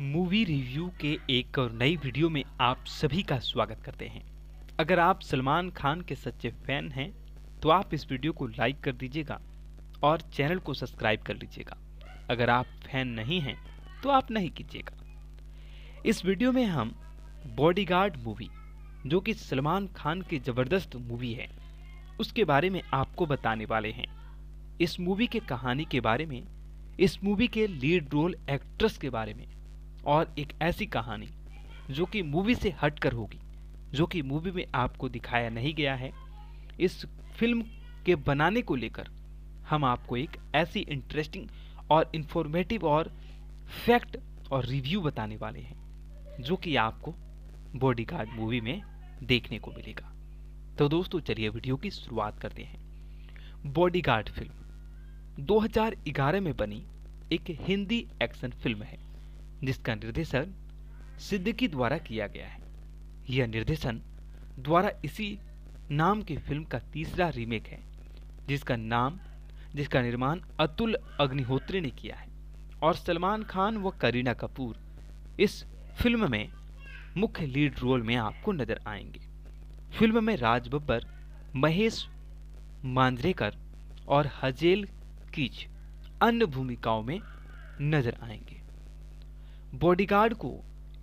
movie review के एक और नई वीडियो में आप सभी का स्वागत करते हैं अगर आप सलमान खान के सच्चे फैन हैं तो आप इस वीडियो को लाइक कर दीजिएगा और चैनल को सब्सक्राइब कर लीजिएगा अगर आप फैन नहीं हैं तो आप नहीं कीजिएगा इस वीडियो में हम बॉडीगार्ड मूवी जो कि सलमान खान की ज़बरदस्त मूवी है उसके बारे में आपको बताने वाले हैं इस मूवी के कहानी के बारे में इस मूवी के लीड रोल एक्ट्रेस के बारे में और एक ऐसी कहानी जो कि मूवी से हटकर होगी जो कि मूवी में आपको दिखाया नहीं गया है इस फिल्म के बनाने को लेकर हम आपको एक ऐसी इंटरेस्टिंग और इन्फॉर्मेटिव और फैक्ट और रिव्यू बताने वाले हैं जो कि आपको बॉडीगार्ड मूवी में देखने को मिलेगा तो दोस्तों चलिए वीडियो की शुरुआत करते हैं बॉडीगार्ड फिल्म 2011 में बनी एक हिंदी एक्शन फिल्म है जिसका निर्देशन सिद्दीकी द्वारा किया गया है यह निर्देशन द्वारा इसी नाम की फिल्म का तीसरा रीमेक है जिसका नाम जिसका निर्माण अतुल अग्निहोत्री ने किया है और सलमान खान व करीना कपूर इस फिल्म में मुख्य लीड रोल में आपको नजर आएंगे फिल्म में राज बब्बर महेश मांजरेकर और हजेल कीच अन्य भूमिकाओं में नजर आएंगे बॉडीगार्ड को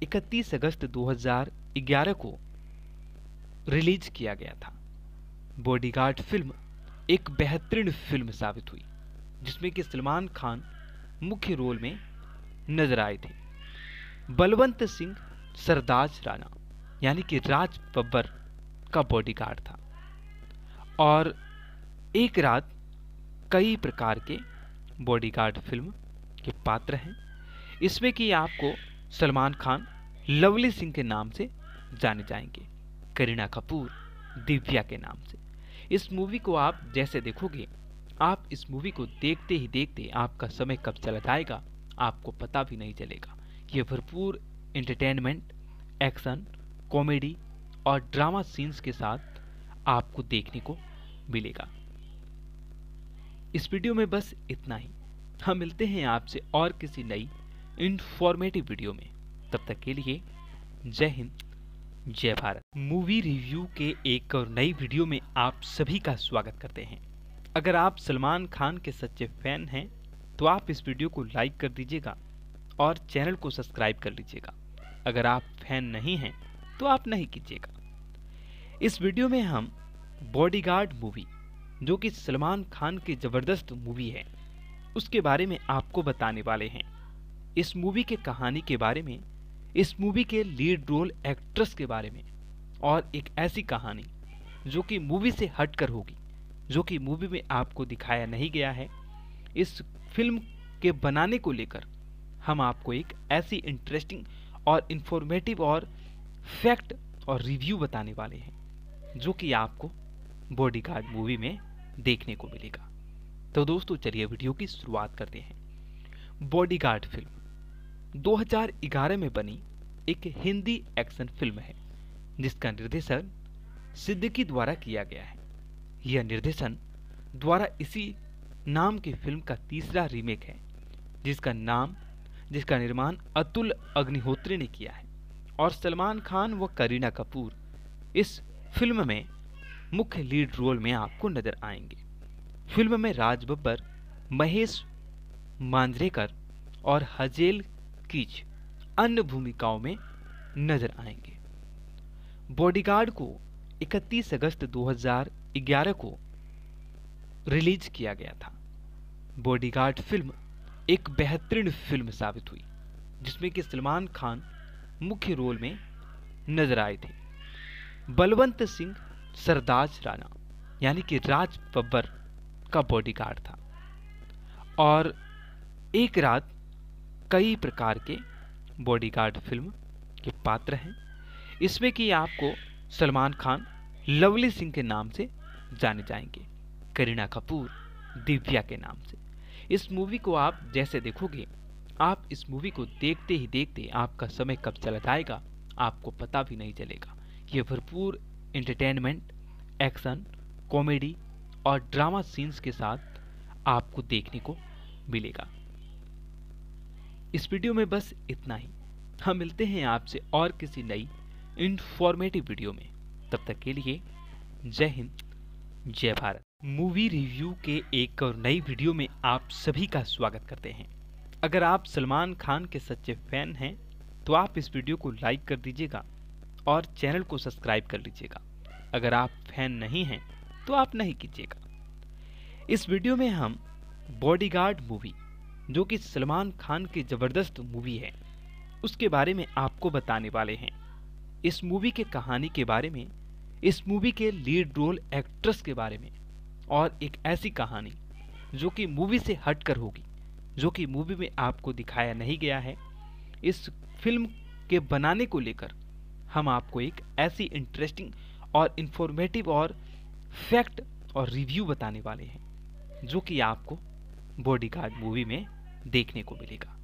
31 अगस्त 2011 को रिलीज किया गया था बॉडीगार्ड फिल्म एक बेहतरीन फिल्म साबित हुई जिसमें कि सलमान खान मुख्य रोल में नजर आए थे बलवंत सिंह सरदार राणा यानी कि राज बब्बर का बॉडीगार्ड था और एक रात कई प्रकार के बॉडीगार्ड फिल्म के पात्र हैं इसमें कि आपको सलमान खान लवली सिंह के नाम से जाने जाएंगे करीना कपूर दिव्या के नाम से इस मूवी को आप जैसे देखोगे आप इस मूवी को देखते ही देखते आपका समय कब चला जाएगा आपको पता भी नहीं चलेगा ये भरपूर एंटरटेनमेंट एक्शन कॉमेडी और ड्रामा सीन्स के साथ आपको देखने को मिलेगा इस वीडियो में बस इतना ही हम मिलते हैं आपसे और किसी नई इन्फॉर्मेटिव वीडियो में तब तक के लिए जय हिंद जय भारत मूवी रिव्यू के एक और नई वीडियो में आप सभी का स्वागत करते हैं अगर आप सलमान खान के सच्चे फैन हैं तो आप इस वीडियो को लाइक कर दीजिएगा और चैनल को सब्सक्राइब कर लीजिएगा अगर आप फैन नहीं हैं तो आप नहीं कीजिएगा इस वीडियो में हम बॉडीगार्ड मूवी जो कि सलमान खान की ज़बरदस्त मूवी है उसके बारे में आपको बताने वाले हैं इस मूवी के कहानी के बारे में इस मूवी के लीड रोल एक्ट्रेस के बारे में और एक ऐसी कहानी जो कि मूवी से हटकर होगी जो कि मूवी में आपको दिखाया नहीं गया है इस फिल्म के बनाने को लेकर हम आपको एक ऐसी इंटरेस्टिंग और इन्फॉर्मेटिव और फैक्ट और रिव्यू बताने वाले हैं जो कि आपको बॉडीगार्ड मूवी में देखने को मिलेगा तो दोस्तों चलिए वीडियो की शुरुआत करते हैं बॉडीगार्ड फिल्म 2011 में बनी एक हिंदी एक्शन फिल्म है जिसका निर्देशन सिद्दीकी द्वारा किया गया है यह निर्देशन द्वारा इसी नाम की फिल्म का तीसरा रीमेक है जिसका नाम जिसका निर्माण अतुल अग्निहोत्री ने किया है और सलमान खान व करीना कपूर इस फिल्म में मुख्य लीड रोल में आपको नजर आएंगे फिल्म में राज बब्बर महेश मांजरेकर और हजेल कीच अन्य भूमिकाओं में नजर आएंगे बॉडीगार्ड को 31 अगस्त 2011 को रिलीज किया गया था बॉडीगार्ड फिल्म एक बेहतरीन फिल्म साबित हुई जिसमें कि सलमान खान मुख्य रोल में नजर आए थे बलवंत सिंह सरदार राणा यानी कि राज बब्बर का बॉडीगार्ड था और एक रात कई प्रकार के बॉडीगार्ड फिल्म के पात्र हैं इसमें कि आपको सलमान खान लवली सिंह के नाम से जाने जाएंगे करीना कपूर दिव्या के नाम से इस मूवी को आप जैसे देखोगे आप इस मूवी को देखते ही देखते आपका समय कब चला जाएगा आपको पता भी नहीं चलेगा ये भरपूर एंटरटेनमेंट एक्शन कॉमेडी और ड्रामा सीन्स के साथ आपको देखने को मिलेगा इस वीडियो में बस इतना ही हम मिलते हैं आपसे और किसी नई इन्फॉर्मेटिव वीडियो में तब तक के लिए जय हिंद जय भारत मूवी रिव्यू के एक और नई वीडियो में आप सभी का स्वागत करते हैं अगर आप सलमान खान के सच्चे फैन हैं तो आप इस वीडियो को लाइक कर दीजिएगा और चैनल को सब्सक्राइब कर लीजिएगा अगर आप फैन नहीं हैं तो आप नहीं कीजिएगा इस वीडियो में हम बॉडीगार्ड मूवी जो कि सलमान खान की ज़बरदस्त मूवी है उसके बारे में आपको बताने वाले हैं इस मूवी के कहानी के बारे में इस मूवी के लीड रोल एक्ट्रेस के बारे में और एक ऐसी कहानी जो कि मूवी से हटकर होगी जो कि मूवी में आपको दिखाया नहीं गया है इस फिल्म के बनाने को लेकर हम आपको एक ऐसी इंटरेस्टिंग और इन्फॉर्मेटिव और फैक्ट और रिव्यू बताने वाले हैं जो कि आपको बॉडीगार्ड मूवी में देखने को मिलेगा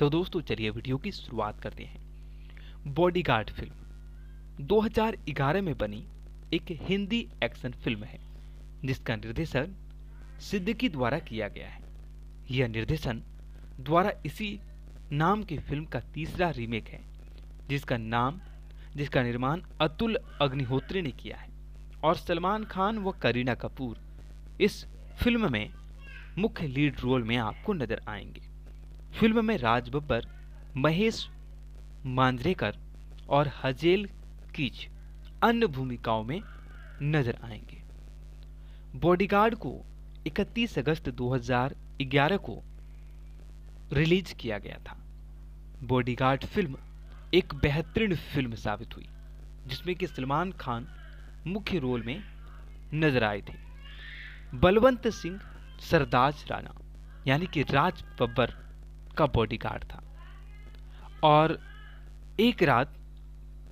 तो दोस्तों चलिए वीडियो की शुरुआत करते हैं बॉडीगार्ड फिल्म 2011 में बनी एक हिंदी एक्शन फिल्म है जिसका निर्देशन सिद्दीकी द्वारा किया गया है यह निर्देशन द्वारा इसी नाम की फिल्म का तीसरा रीमेक है जिसका नाम जिसका निर्माण अतुल अग्निहोत्री ने किया है और सलमान खान व करीना कपूर इस फिल्म में मुख्य लीड रोल में आपको नजर आएंगे फिल्म में राज बब्बर महेश मांजरेकर और हजेल कीच अन्य भूमिकाओं में नजर आएंगे बॉडीगार्ड को 31 अगस्त 2011 को रिलीज किया गया था बॉडीगार्ड फिल्म एक बेहतरीन फिल्म साबित हुई जिसमें कि सलमान खान मुख्य रोल में नजर आए थे बलवंत सिंह सरदाज राणा यानी कि राज बब्बर का बॉडीगार्ड था और एक रात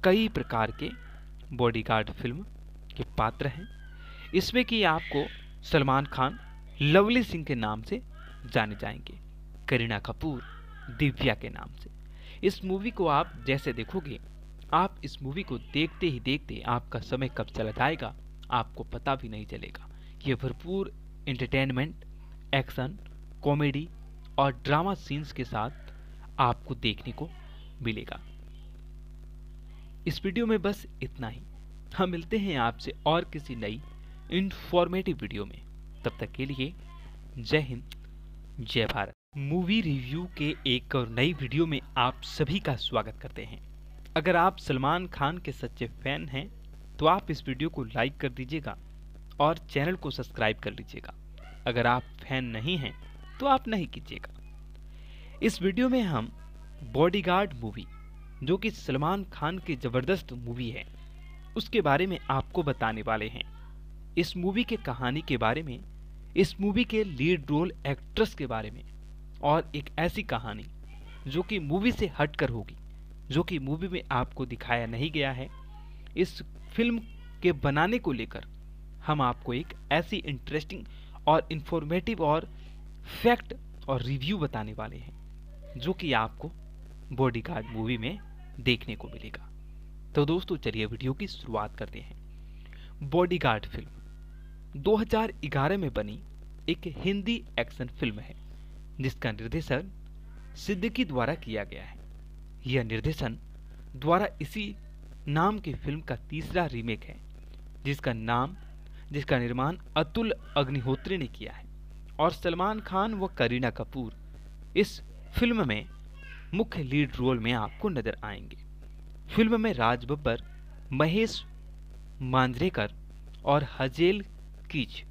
कई प्रकार के बॉडीगार्ड फिल्म के पात्र हैं इसमें कि आपको सलमान खान लवली सिंह के नाम से जाने जाएंगे करीना कपूर दिव्या के नाम से इस मूवी को आप जैसे देखोगे आप इस मूवी को देखते ही देखते आपका समय कब चला जाएगा आपको पता भी नहीं चलेगा ये भरपूर एंटरटेनमेंट एक्शन कॉमेडी और ड्रामा सीन्स के साथ आपको देखने को मिलेगा इस वीडियो में बस इतना ही हम मिलते हैं आपसे और किसी नई इन्फॉर्मेटिव वीडियो में तब तक के लिए जय हिंद जय भारत मूवी रिव्यू के एक और नई वीडियो में आप सभी का स्वागत करते हैं अगर आप सलमान खान के सच्चे फैन हैं तो आप इस वीडियो को लाइक कर दीजिएगा और चैनल को सब्सक्राइब कर लीजिएगा अगर आप फैन नहीं हैं तो आप नहीं कीजिएगा इस वीडियो में हम बॉडीगार्ड मूवी जो कि सलमान खान की ज़बरदस्त मूवी है उसके बारे में आपको बताने वाले हैं इस मूवी के कहानी के बारे में इस मूवी के लीड रोल एक्ट्रेस के बारे में और एक ऐसी कहानी जो कि मूवी से हटकर होगी जो कि मूवी में आपको दिखाया नहीं गया है इस फिल्म के बनाने को लेकर हम आपको एक ऐसी इंटरेस्टिंग और इन्फॉर्मेटिव और फैक्ट और रिव्यू बताने वाले हैं जो कि आपको बॉडीगार्ड मूवी में देखने को मिलेगा तो दोस्तों चलिए वीडियो की शुरुआत करते हैं बॉडीगार्ड फिल्म 2011 में बनी एक हिंदी एक्शन फिल्म है जिसका निर्देशन सिद्दीकी द्वारा किया गया है यह निर्देशन द्वारा इसी नाम की फिल्म का तीसरा रीमेक है जिसका नाम जिसका निर्माण अतुल अग्निहोत्री ने किया है और सलमान खान व करीना कपूर इस फिल्म में मुख्य लीड रोल में आपको नजर आएंगे फिल्म में राज बब्बर महेश मांजरेकर और हजेल कीच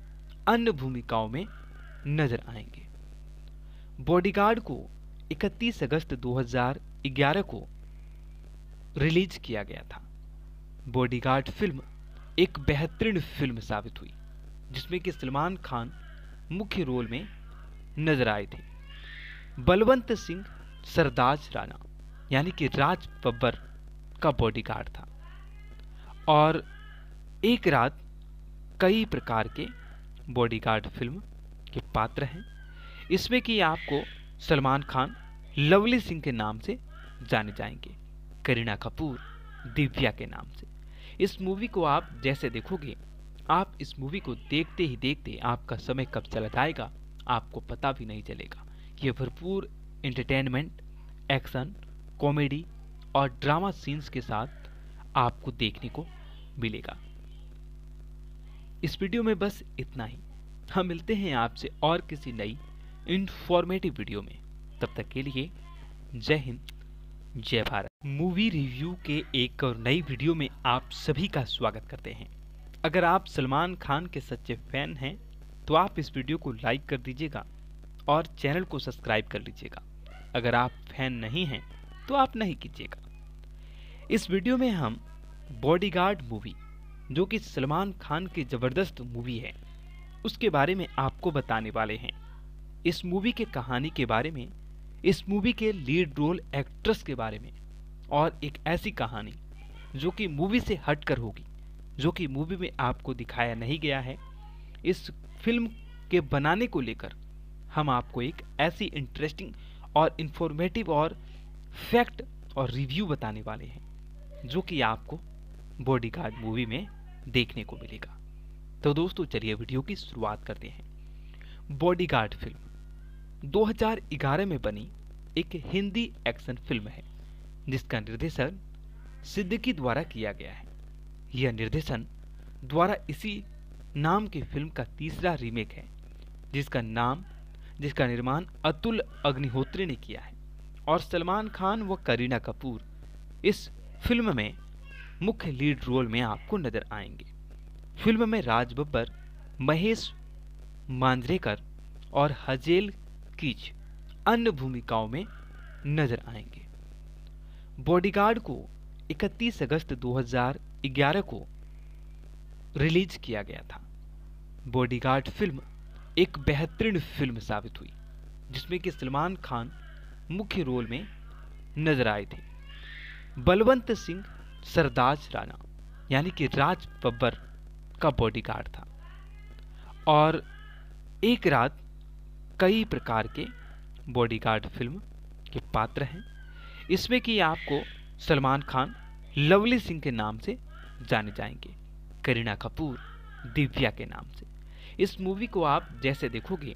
अन्य भूमिकाओं में नजर आएंगे बॉडीगार्ड को 31 अगस्त 2011 को रिलीज किया गया था बॉडीगार्ड फिल्म एक बेहतरीन फिल्म साबित हुई जिसमें कि सलमान खान मुख्य रोल में नजर आए थे बलवंत सिंह सरदाज राणा यानी कि राज बब्बर का बॉडीगार्ड था और एक रात कई प्रकार के बॉडीगार्ड फिल्म के पात्र हैं इसमें कि आपको सलमान खान लवली सिंह के नाम से जाने जाएंगे करीना कपूर दिव्या के नाम से इस मूवी को आप जैसे देखोगे आप इस मूवी को देखते ही देखते आपका समय कब चला जाएगा आपको पता भी नहीं चलेगा ये भरपूर एंटरटेनमेंट एक्शन कॉमेडी और ड्रामा सीन्स के साथ आपको देखने को मिलेगा इस वीडियो में बस इतना ही हम मिलते हैं आपसे और किसी नई इन्फॉर्मेटिव वीडियो में तब तक के लिए जय हिंद जय भारत मूवी रिव्यू के एक और नई वीडियो में आप सभी का स्वागत करते हैं अगर आप सलमान खान के सच्चे फैन हैं तो आप इस वीडियो को लाइक कर दीजिएगा और चैनल को सब्सक्राइब कर लीजिएगा अगर आप फैन नहीं हैं तो आप नहीं कीजिएगा इस वीडियो में हम बॉडीगार्ड मूवी जो कि सलमान खान की ज़बरदस्त मूवी है उसके बारे में आपको बताने वाले हैं इस मूवी के कहानी के बारे में इस मूवी के लीड रोल एक्ट्रेस के बारे में और एक ऐसी कहानी जो कि मूवी से हटकर होगी जो कि मूवी में आपको दिखाया नहीं गया है इस फिल्म के बनाने को लेकर हम आपको एक ऐसी इंटरेस्टिंग और इन्फॉर्मेटिव और फैक्ट और रिव्यू बताने वाले हैं जो कि आपको बॉडीगार्ड मूवी में देखने को मिलेगा तो दोस्तों चलिए वीडियो की शुरुआत करते हैं बॉडीगार्ड फिल्म 2011 में बनी एक हिंदी एक्शन फिल्म है जिसका निर्देशन सिद्दीकी द्वारा किया गया है यह निर्देशन द्वारा इसी नाम की फिल्म का तीसरा रीमेक है जिसका नाम जिसका निर्माण अतुल अग्निहोत्री ने किया है और सलमान खान व करीना कपूर इस फिल्म में मुख्य लीड रोल में आपको नजर आएंगे फिल्म में राज बब्बर महेश मांजरेकर और हजेल कीच अन्य भूमिकाओं में नजर आएंगे बॉडीगार्ड को 31 अगस्त 2011 को रिलीज किया गया था बॉडीगार्ड फिल्म एक बेहतरीन फिल्म साबित हुई जिसमें कि सलमान खान मुख्य रोल में नजर आए थे बलवंत सिंह सरदार राणा यानी कि राज बब्बर का बॉडीगार्ड था और एक रात कई प्रकार के बॉडीगार्ड फिल्म के पात्र हैं इसमें कि आपको सलमान खान लवली सिंह के नाम से जाने जाएंगे करीना कपूर दिव्या के नाम से इस मूवी को आप जैसे देखोगे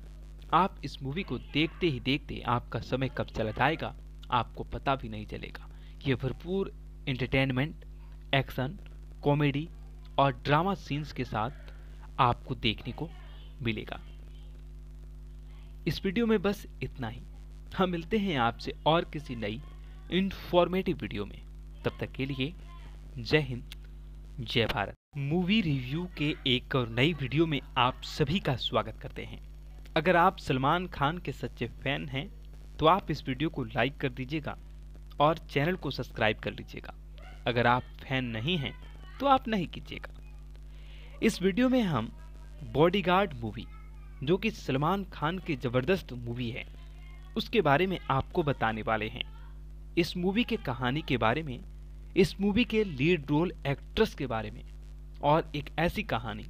आप इस मूवी को देखते ही देखते आपका समय कब चला जाएगा आपको पता भी नहीं चलेगा ये भरपूर एंटरटेनमेंट एक्शन कॉमेडी और ड्रामा सीन्स के साथ आपको देखने को मिलेगा इस वीडियो में बस इतना ही हम मिलते हैं आपसे और किसी नई इन्फॉर्मेटिव वीडियो में तब तक के लिए जय हिंद जय भारत मूवी रिव्यू के एक और नई वीडियो में आप सभी का स्वागत करते हैं अगर आप सलमान खान के सच्चे फैन हैं तो आप इस वीडियो को लाइक कर दीजिएगा और चैनल को सब्सक्राइब कर लीजिएगा अगर आप फैन नहीं हैं तो आप नहीं कीजिएगा इस वीडियो में हम बॉडीगार्ड मूवी जो कि सलमान खान की ज़बरदस्त मूवी है उसके बारे में आपको बताने वाले हैं इस मूवी के कहानी के बारे में इस मूवी के लीड रोल एक्ट्रेस के बारे में और एक ऐसी कहानी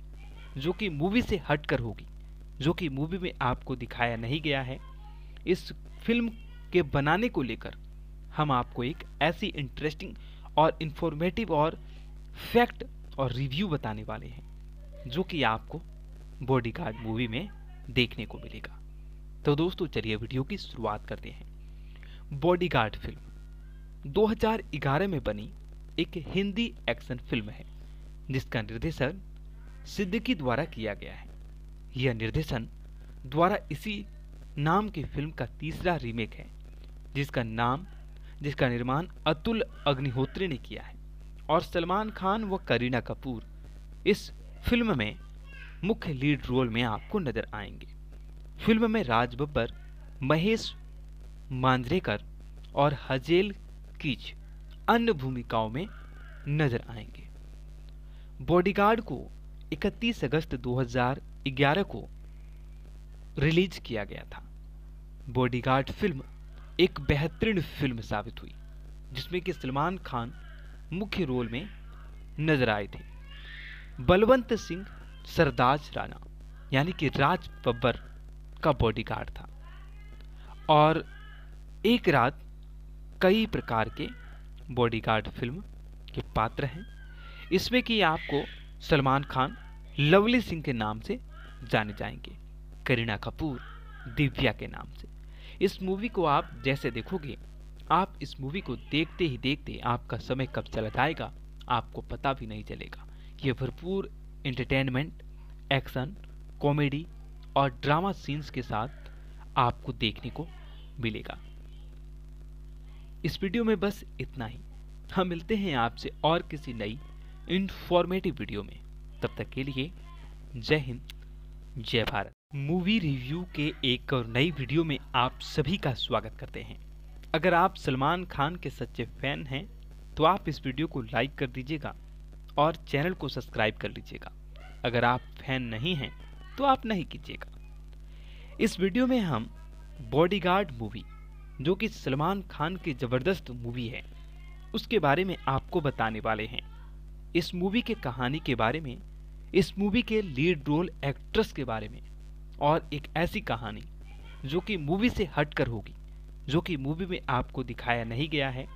जो कि मूवी से हटकर होगी जो कि मूवी में आपको दिखाया नहीं गया है इस फिल्म के बनाने को लेकर हम आपको एक ऐसी इंटरेस्टिंग और इन्फॉर्मेटिव और फैक्ट और रिव्यू बताने वाले हैं जो कि आपको बॉडीगार्ड मूवी में देखने को मिलेगा तो दोस्तों चलिए वीडियो की शुरुआत करते हैं बॉडीगार्ड फिल्म 2011 में बनी एक हिंदी एक्शन फिल्म है जिसका निर्देशन सिद्दीकी द्वारा किया गया है यह निर्देशन द्वारा इसी नाम की फिल्म का तीसरा रीमेक है जिसका नाम जिसका निर्माण अतुल अग्निहोत्री ने किया है और सलमान खान व करीना कपूर इस फिल्म में मुख्य लीड रोल में आपको नजर आएंगे फिल्म में राज बब्बर महेश मांजरेकर और हजेल कीच अन्य भूमिकाओं में नजर आएंगे बॉडीगार्ड को 31 अगस्त 2011 को रिलीज किया गया था बॉडीगार्ड फिल्म एक बेहतरीन फिल्म साबित हुई जिसमें कि सलमान खान मुख्य रोल में नजर आए थे बलवंत सिंह सरदाज राणा यानी कि राज बब्बर का बॉडीगार्ड था और एक रात कई प्रकार के बॉडीगार्ड फिल्म के पात्र हैं इसमें कि आपको सलमान खान लवली सिंह के नाम से जाने जाएंगे करीना कपूर दिव्या के नाम से इस मूवी को आप जैसे देखोगे आप इस मूवी को देखते ही देखते आपका समय कब चला जाएगा आपको पता भी नहीं चलेगा ये भरपूर एंटरटेनमेंट एक्शन कॉमेडी और ड्रामा सीन्स के साथ आपको देखने को मिलेगा इस वीडियो में बस इतना ही हम मिलते हैं आपसे और किसी नई इन्फॉर्मेटिव वीडियो में तब तक के लिए जय हिंद जय भारत मूवी रिव्यू के एक और नई वीडियो में आप सभी का स्वागत करते हैं अगर आप सलमान खान के सच्चे फैन हैं तो आप इस वीडियो को लाइक कर दीजिएगा और चैनल को सब्सक्राइब कर लीजिएगा अगर आप फैन नहीं हैं तो आप नहीं कीजिएगा इस वीडियो में हम बॉडीगार्ड मूवी जो कि सलमान खान की ज़बरदस्त मूवी है उसके बारे में आपको बताने वाले हैं इस मूवी के कहानी के बारे में इस मूवी के लीड रोल एक्ट्रेस के बारे में और एक ऐसी कहानी जो कि मूवी से हटकर होगी जो कि मूवी में आपको दिखाया नहीं गया है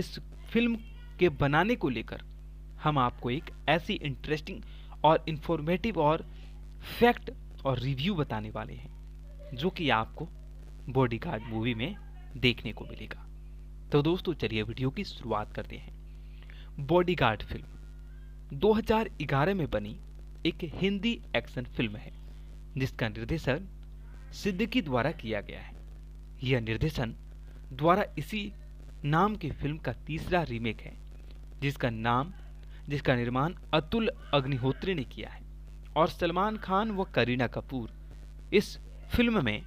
इस फिल्म के बनाने को लेकर हम आपको एक ऐसी इंटरेस्टिंग और इन्फॉर्मेटिव और फैक्ट और रिव्यू बताने वाले हैं जो कि आपको बॉडीगार्ड मूवी में देखने को मिलेगा तो दोस्तों चलिए वीडियो की शुरुआत करते हैं बॉडीगार्ड फिल्म 2011 में बनी एक हिंदी एक्शन फिल्म है जिसका निर्देशन सिद्दीकी द्वारा किया गया है यह निर्देशन द्वारा इसी नाम की फिल्म का तीसरा रीमेक है जिसका नाम जिसका निर्माण अतुल अग्निहोत्री ने किया है और सलमान खान व करीना कपूर इस फिल्म में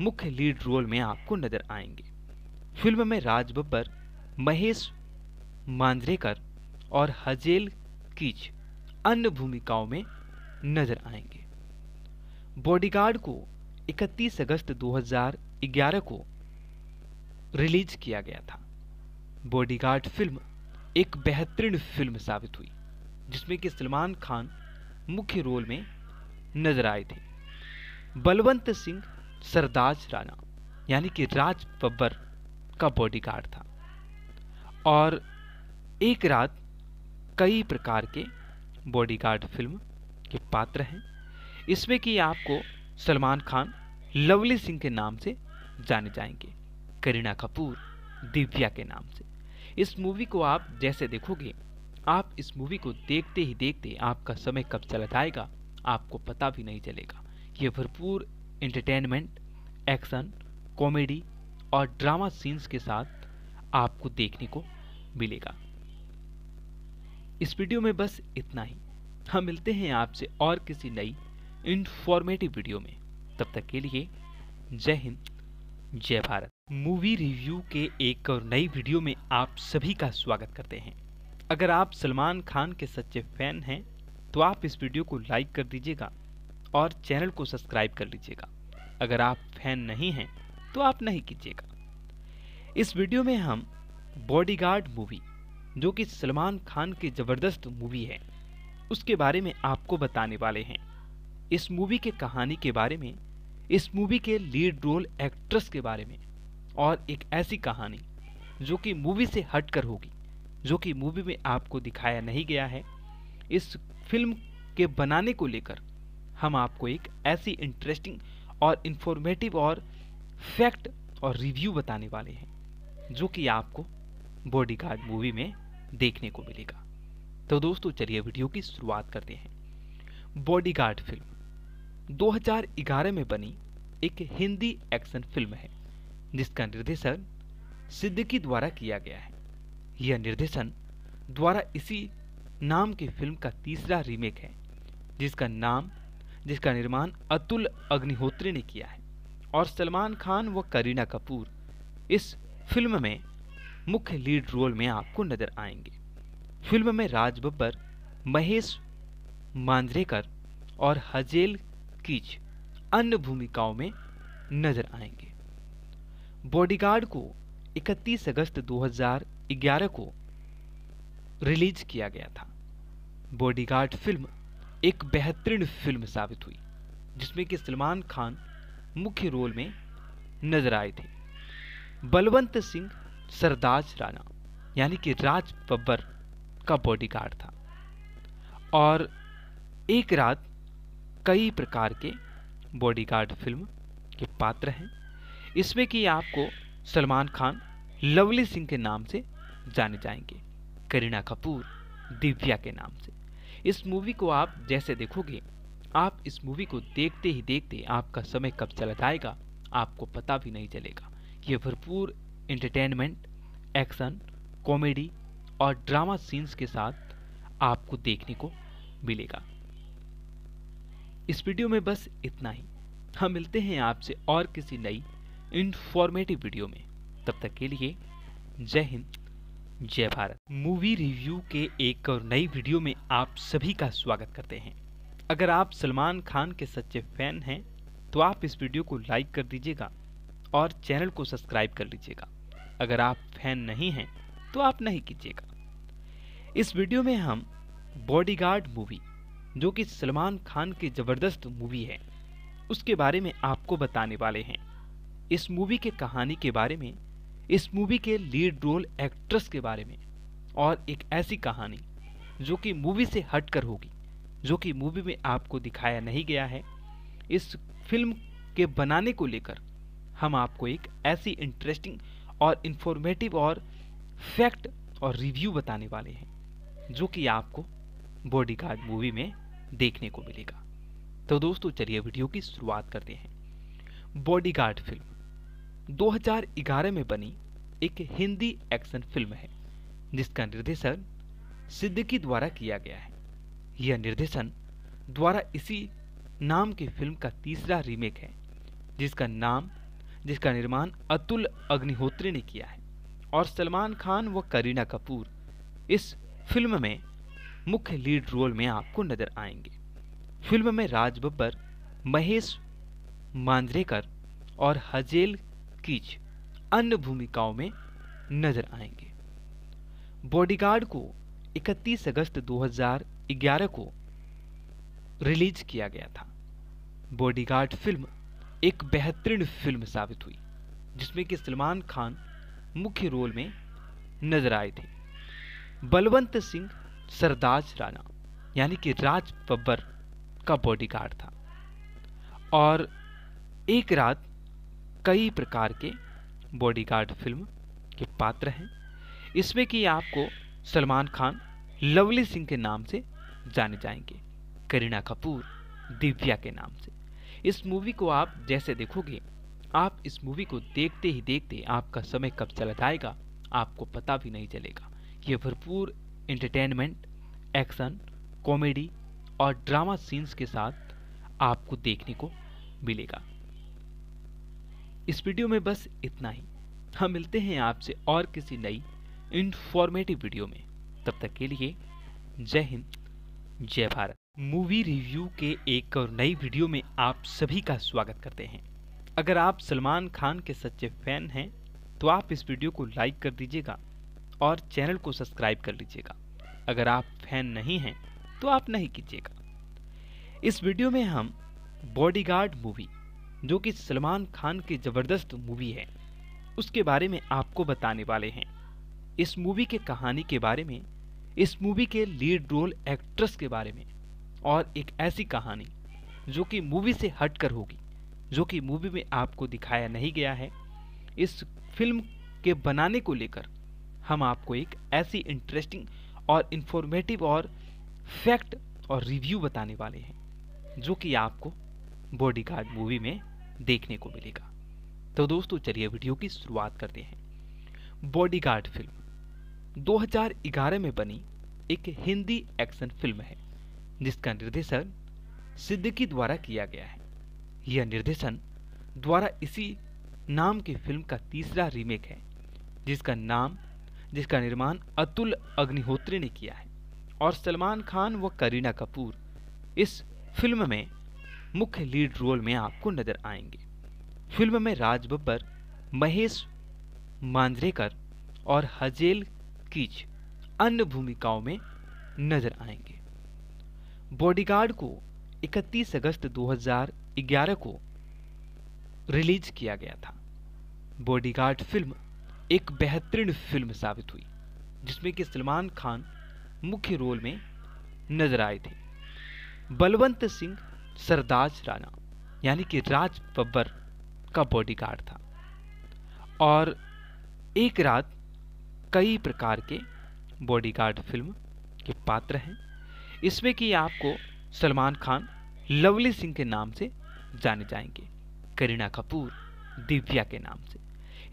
मुख्य लीड रोल में आपको नजर आएंगे फिल्म में राज बब्बर महेश मांजरेकर और हजेल कीच अन्य भूमिकाओं में नजर आएंगे बॉडीगार्ड को 31 अगस्त 2011 को रिलीज किया गया था बॉडीगार्ड फिल्म एक बेहतरीन फिल्म साबित हुई जिसमें कि सलमान खान मुख्य रोल में नजर आए थे बलवंत सिंह सरदार राणा यानी कि राज बब्बर का बॉडीगार्ड था और एक रात कई प्रकार के बॉडीगार्ड फिल्म के पात्र हैं इसमें कि आपको सलमान खान लवली सिंह के नाम से जाने जाएंगे करीना कपूर दिव्या के नाम से इस मूवी को आप जैसे देखोगे आप इस मूवी को देखते ही देखते आपका समय कब चला जाएगा आपको पता भी नहीं चलेगा ये भरपूर एंटरटेनमेंट एक्शन कॉमेडी और ड्रामा सीन्स के साथ आपको देखने को मिलेगा इस वीडियो में बस इतना ही हम मिलते हैं आपसे और किसी नई इन्फॉर्मेटिव वीडियो में तब तक के लिए जय हिंद जय भारत मूवी रिव्यू के एक और नई वीडियो में आप सभी का स्वागत करते हैं अगर आप सलमान खान के सच्चे फैन हैं तो आप इस वीडियो को लाइक कर दीजिएगा और चैनल को सब्सक्राइब कर लीजिएगा अगर आप फैन नहीं हैं तो आप नहीं कीजिएगा इस वीडियो में हम बॉडीगार्ड मूवी जो कि सलमान खान की ज़बरदस्त मूवी है उसके बारे में आपको बताने वाले हैं इस मूवी के कहानी के बारे में इस मूवी के लीड रोल एक्ट्रेस के बारे में और एक ऐसी कहानी जो कि मूवी से हटकर होगी जो कि मूवी में आपको दिखाया नहीं गया है इस फिल्म के बनाने को लेकर हम आपको एक ऐसी इंटरेस्टिंग और इन्फॉर्मेटिव और फैक्ट और रिव्यू बताने वाले हैं जो कि आपको बॉडीगार्ड मूवी में देखने को मिलेगा तो दोस्तों चलिए वीडियो की शुरुआत करते हैं बॉडीगार्ड फिल्म 2011 में बनी एक हिंदी एक्शन फिल्म है जिसका निर्देशन सिद्दीकी द्वारा किया गया है यह निर्देशन द्वारा इसी नाम की फिल्म का तीसरा रीमेक है जिसका नाम जिसका निर्माण अतुल अग्निहोत्री ने किया है और सलमान खान व करीना कपूर इस फिल्म में मुख्य लीड रोल में आपको नजर आएंगे फिल्म में राज बब्बर महेश मांजरेकर और हजेल कीच अन्य भूमिकाओं में नजर आएंगे बॉडीगार्ड को 31 अगस्त 2011 को रिलीज किया गया था बॉडीगार्ड फिल्म एक बेहतरीन फिल्म साबित हुई जिसमें कि सलमान खान मुख्य रोल में नजर आए थे बलवंत सिंह सरदार राणा यानी कि राज बब्बर का बॉडीगार्ड था और एक रात कई प्रकार के बॉडीगार्ड फिल्म के पात्र हैं इसमें कि आपको सलमान खान लवली सिंह के नाम से जाने जाएंगे करीना कपूर दिव्या के नाम से इस मूवी को आप जैसे देखोगे आप इस मूवी को देखते ही देखते आपका समय कब चला जाएगा आपको पता भी नहीं चलेगा ये भरपूर एंटरटेनमेंट एक्शन कॉमेडी और ड्रामा सीन्स के साथ आपको देखने को मिलेगा इस वीडियो में बस इतना ही हम मिलते हैं आपसे और किसी नई इन्फॉर्मेटिव वीडियो में तब तक के लिए जय हिंद जय भारत मूवी रिव्यू के एक और नई वीडियो में आप सभी का स्वागत करते हैं अगर आप सलमान खान के सच्चे फैन हैं तो आप इस वीडियो को लाइक कर दीजिएगा और चैनल को सब्सक्राइब कर लीजिएगा अगर आप फैन नहीं हैं तो आप नहीं कीजिएगा इस वीडियो में हम बॉडीगार्ड मूवी जो कि सलमान खान की ज़बरदस्त मूवी है उसके बारे में आपको बताने वाले हैं इस मूवी के कहानी के बारे में इस मूवी के लीड रोल एक्ट्रेस के बारे में और एक ऐसी कहानी जो कि मूवी से हटकर होगी जो कि मूवी में आपको दिखाया नहीं गया है इस फिल्म के बनाने को लेकर हम आपको एक ऐसी इंटरेस्टिंग और इन्फॉर्मेटिव और फैक्ट और रिव्यू बताने वाले हैं जो कि आपको बॉडीगार्ड मूवी में देखने को मिलेगा तो दोस्तों चलिए वीडियो की शुरुआत करते हैं बॉडीगार्ड फिल्म 2011 में बनी एक हिंदी एक्शन फिल्म है जिसका निर्देशन सिद्दीकी द्वारा किया गया है यह निर्देशन द्वारा इसी नाम की फिल्म का तीसरा रीमेक है जिसका नाम जिसका निर्माण अतुल अग्निहोत्री ने किया है और सलमान खान व करीना कपूर इस फिल्म में मुख्य लीड रोल में आपको नजर आएंगे फिल्म में राज बब्बर महेश मांजरेकर और हजेल कीच अन्य भूमिकाओं में नजर आएंगे बॉडीगार्ड को 31 अगस्त 2011 को रिलीज किया गया था बॉडीगार्ड फिल्म एक बेहतरीन फिल्म साबित हुई जिसमें कि सलमान खान मुख्य रोल में नजर आए थे बलवंत सिंह सरदार राणा यानी कि राज बब्बर का बॉडीगार्ड था और एक रात कई प्रकार के बॉडीगार्ड फिल्म के पात्र हैं इसमें कि आपको सलमान खान लवली सिंह के नाम से जाने जाएंगे करीना कपूर दिव्या के नाम से इस मूवी को आप जैसे देखोगे आप इस मूवी को देखते ही देखते आपका समय कब चला जाएगा आपको पता भी नहीं चलेगा ये भरपूर एंटरटेनमेंट एक्शन कॉमेडी और ड्रामा सीन्स के साथ आपको देखने को मिलेगा इस वीडियो में बस इतना ही हम मिलते हैं आपसे और किसी नई इन्फॉर्मेटिव वीडियो में तब तक के लिए जय हिंद जय भारत मूवी रिव्यू के एक और नई वीडियो में आप सभी का स्वागत करते हैं अगर आप सलमान खान के सच्चे फैन हैं तो आप इस वीडियो को लाइक कर दीजिएगा और चैनल को सब्सक्राइब कर लीजिएगा अगर आप फैन नहीं हैं तो आप नहीं कीजिएगा इस वीडियो में हम बॉडीगार्ड मूवी जो कि सलमान खान की ज़बरदस्त मूवी है उसके बारे में आपको बताने वाले हैं इस मूवी के कहानी के बारे में इस मूवी के लीड रोल एक्ट्रेस के बारे में और एक ऐसी कहानी जो कि मूवी से हटकर होगी जो कि मूवी में आपको दिखाया नहीं गया है इस फिल्म के बनाने को लेकर हम आपको एक ऐसी इंटरेस्टिंग और इन्फॉर्मेटिव और फैक्ट और रिव्यू बताने वाले हैं जो कि आपको बॉडीगार्ड मूवी में देखने को मिलेगा तो दोस्तों चलिए वीडियो की शुरुआत करते हैं बॉडीगार्ड फिल्म 2011 में बनी एक हिंदी एक्शन फिल्म है जिसका निर्देशन सिद्दीकी द्वारा किया गया है यह निर्देशन द्वारा इसी नाम की फिल्म का तीसरा रीमेक है जिसका नाम जिसका निर्माण अतुल अग्निहोत्री ने किया है और सलमान खान व करीना कपूर इस फिल्म में मुख्य लीड रोल में आपको नजर आएंगे फिल्म में राज बब्बर महेश मांजरेकर और हजेल कीच अन्य भूमिकाओं में नजर आएंगे बॉडीगार्ड को 31 अगस्त 2011 को रिलीज किया गया था बॉडीगार्ड फिल्म एक बेहतरीन फिल्म साबित हुई जिसमें कि सलमान खान मुख्य रोल में नजर आए थे बलवंत सिंह सरदाज राणा यानी कि राज बब्बर का बॉडीगार्ड था और एक रात कई प्रकार के बॉडीगार्ड फिल्म के पात्र हैं इसमें कि आपको सलमान खान लवली सिंह के नाम से जाने जाएंगे करीना कपूर दिव्या के नाम से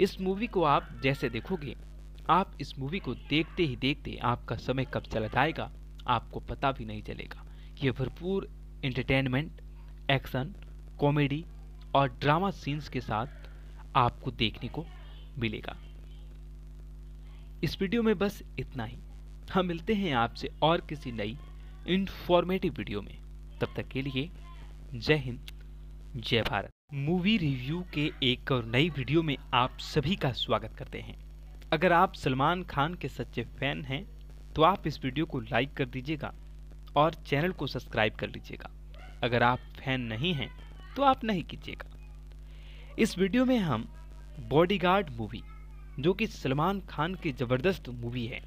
इस मूवी को आप जैसे देखोगे आप इस मूवी को देखते ही देखते आपका समय कब चला जाएगा आपको पता भी नहीं चलेगा ये भरपूर एंटरटेनमेंट एक्शन कॉमेडी और ड्रामा सीन्स के साथ आपको देखने को मिलेगा इस वीडियो में बस इतना ही हम मिलते हैं आपसे और किसी नई इंफॉर्मेटिव वीडियो में तब तक के लिए जय हिंद जय भारत मूवी रिव्यू के एक और नई वीडियो में आप सभी का स्वागत करते हैं अगर आप सलमान खान के सच्चे फैन हैं तो आप इस वीडियो को लाइक कर दीजिएगा और चैनल को सब्सक्राइब कर लीजिएगा अगर आप फैन नहीं हैं तो आप नहीं कीजिएगा इस वीडियो में हम बॉडीगार्ड मूवी जो कि सलमान खान की ज़बरदस्त मूवी है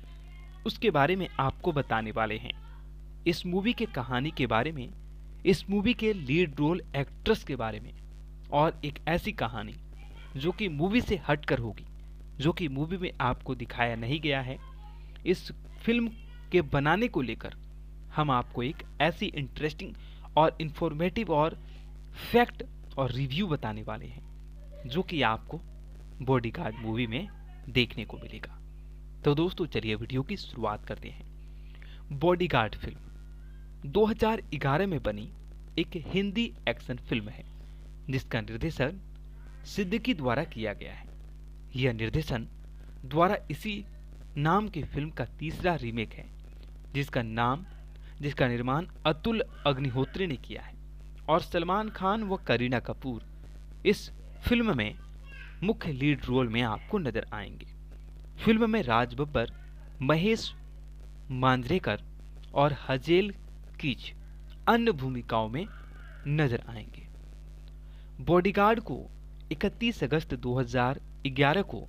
उसके बारे में आपको बताने वाले हैं इस मूवी के कहानी के बारे में इस मूवी के लीड रोल एक्ट्रेस के बारे में और एक ऐसी कहानी जो कि मूवी से हटकर होगी जो कि मूवी में आपको दिखाया नहीं गया है इस फिल्म के बनाने को लेकर हम आपको एक ऐसी इंटरेस्टिंग और इन्फॉर्मेटिव और फैक्ट और रिव्यू बताने वाले हैं जो कि आपको बॉडीगार्ड मूवी में देखने को मिलेगा तो दोस्तों चलिए वीडियो की शुरुआत करते हैं बॉडीगार्ड फिल्म 2011 में बनी एक हिंदी एक्शन फिल्म है जिसका निर्देशन सिद्दीकी द्वारा किया गया है यह निर्देशन द्वारा इसी नाम की फिल्म का तीसरा रीमेक है जिसका नाम जिसका निर्माण अतुल अग्निहोत्री ने किया है और सलमान खान व करीना कपूर इस फिल्म में मुख्य लीड रोल में आपको नजर आएंगे फिल्म में राज बब्बर महेश मांजरेकर और हजेल कीच अन्य भूमिकाओं में नजर आएंगे बॉडीगार्ड को 31 अगस्त 2011 को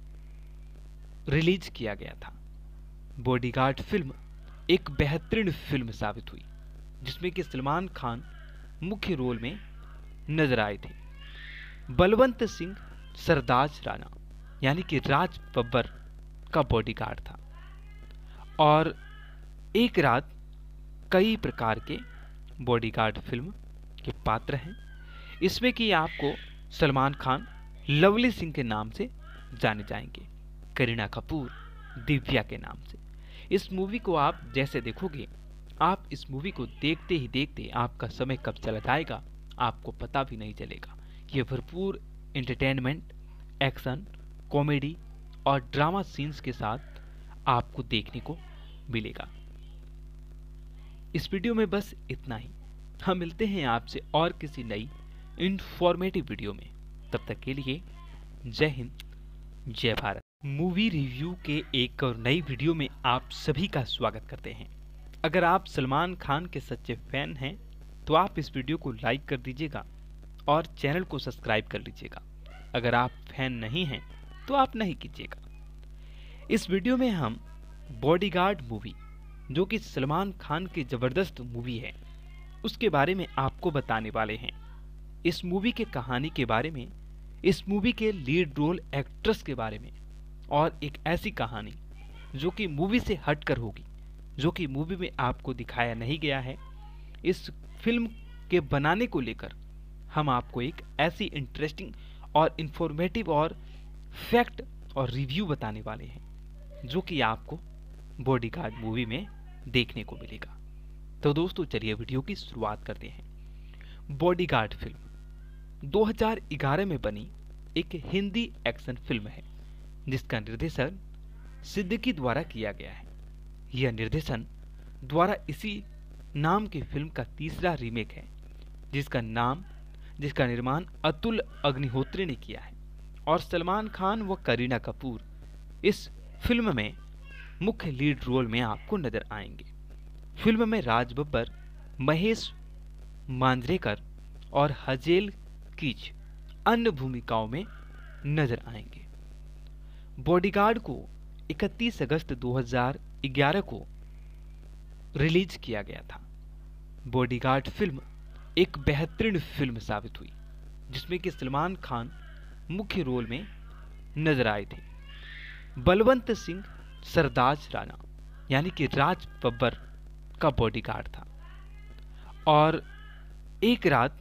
रिलीज किया गया था बॉडीगार्ड फिल्म एक बेहतरीन फिल्म साबित हुई जिसमें कि सलमान खान मुख्य रोल में नजर आए थे बलवंत सिंह सरदार राणा यानी कि राज बब्बर का बॉडीगार्ड था और एक रात कई प्रकार के बॉडीगार्ड फिल्म के पात्र हैं इसमें कि आपको सलमान खान लवली सिंह के नाम से जाने जाएंगे करीना कपूर दिव्या के नाम से इस मूवी को आप जैसे देखोगे आप इस मूवी को देखते ही देखते आपका समय कब चला जाएगा आपको पता भी नहीं चलेगा ये भरपूर एंटरटेनमेंट एक्शन कॉमेडी और ड्रामा सीन्स के साथ आपको देखने को मिलेगा इस वीडियो में बस इतना ही हम मिलते हैं आपसे और किसी नई इन्फॉर्मेटिव वीडियो में तब तक के लिए जय हिंद जय भारत मूवी रिव्यू के एक और नई वीडियो में आप सभी का स्वागत करते हैं अगर आप सलमान खान के सच्चे फैन हैं तो आप इस वीडियो को लाइक कर दीजिएगा और चैनल को सब्सक्राइब कर लीजिएगा अगर आप फैन नहीं हैं तो आप नहीं कीजिएगा इस वीडियो में हम बॉडीगार्ड मूवी जो कि सलमान खान की ज़बरदस्त मूवी है उसके बारे में आपको बताने वाले हैं इस मूवी के कहानी के बारे में इस मूवी के लीड रोल एक्ट्रेस के बारे में और एक ऐसी कहानी जो कि मूवी से हटकर होगी जो कि मूवी में आपको दिखाया नहीं गया है इस फिल्म के बनाने को लेकर हम आपको एक ऐसी इंटरेस्टिंग और इन्फॉर्मेटिव और फैक्ट और रिव्यू बताने वाले हैं जो कि आपको बॉडीगार्ड मूवी में देखने को मिलेगा तो दोस्तों चलिए वीडियो की शुरुआत करते हैं बॉडीगार्ड फिल्म 2011 में बनी एक हिंदी एक्शन फिल्म है जिसका निर्देशन सिद्दीकी द्वारा किया गया है यह निर्देशन द्वारा इसी नाम की फिल्म का तीसरा रीमेक है जिसका नाम जिसका निर्माण अतुल अग्निहोत्री ने किया है और सलमान खान व करीना कपूर इस फिल्म में मुख्य लीड रोल में आपको नजर आएंगे फिल्म में राज बब्बर महेश मांजरेकर और हजेल कीच अन्य भूमिकाओं में नजर आएंगे बॉडीगार्ड को 31 अगस्त 2011 को रिलीज किया गया था बॉडीगार्ड फिल्म एक बेहतरीन फिल्म साबित हुई जिसमें कि सलमान खान मुख्य रोल में नजर आए थे बलवंत सिंह सरदार राणा यानी कि राज बब्बर का बॉडीगार्ड था और एक रात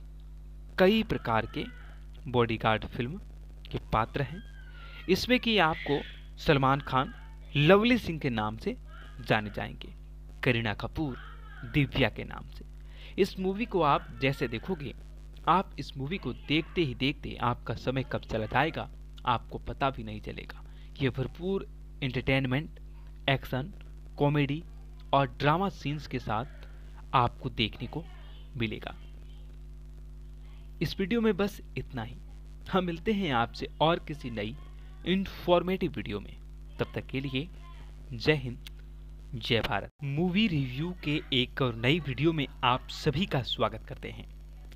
कई प्रकार के बॉडीगार्ड फिल्म के पात्र हैं इसमें कि आपको सलमान खान लवली सिंह के नाम से जाने जाएंगे करीना कपूर दिव्या के नाम से इस मूवी को आप जैसे देखोगे आप इस मूवी को देखते ही देखते आपका समय कब चला जाएगा आपको पता भी नहीं चलेगा ये भरपूर एंटरटेनमेंट एक्शन कॉमेडी और ड्रामा सीन्स के साथ आपको देखने को मिलेगा इस वीडियो में बस इतना ही हम मिलते हैं आपसे और किसी नई इन्फॉर्मेटिव वीडियो में तब तक के लिए जय हिंद जय भारत मूवी रिव्यू के एक और नई वीडियो में आप सभी का स्वागत करते हैं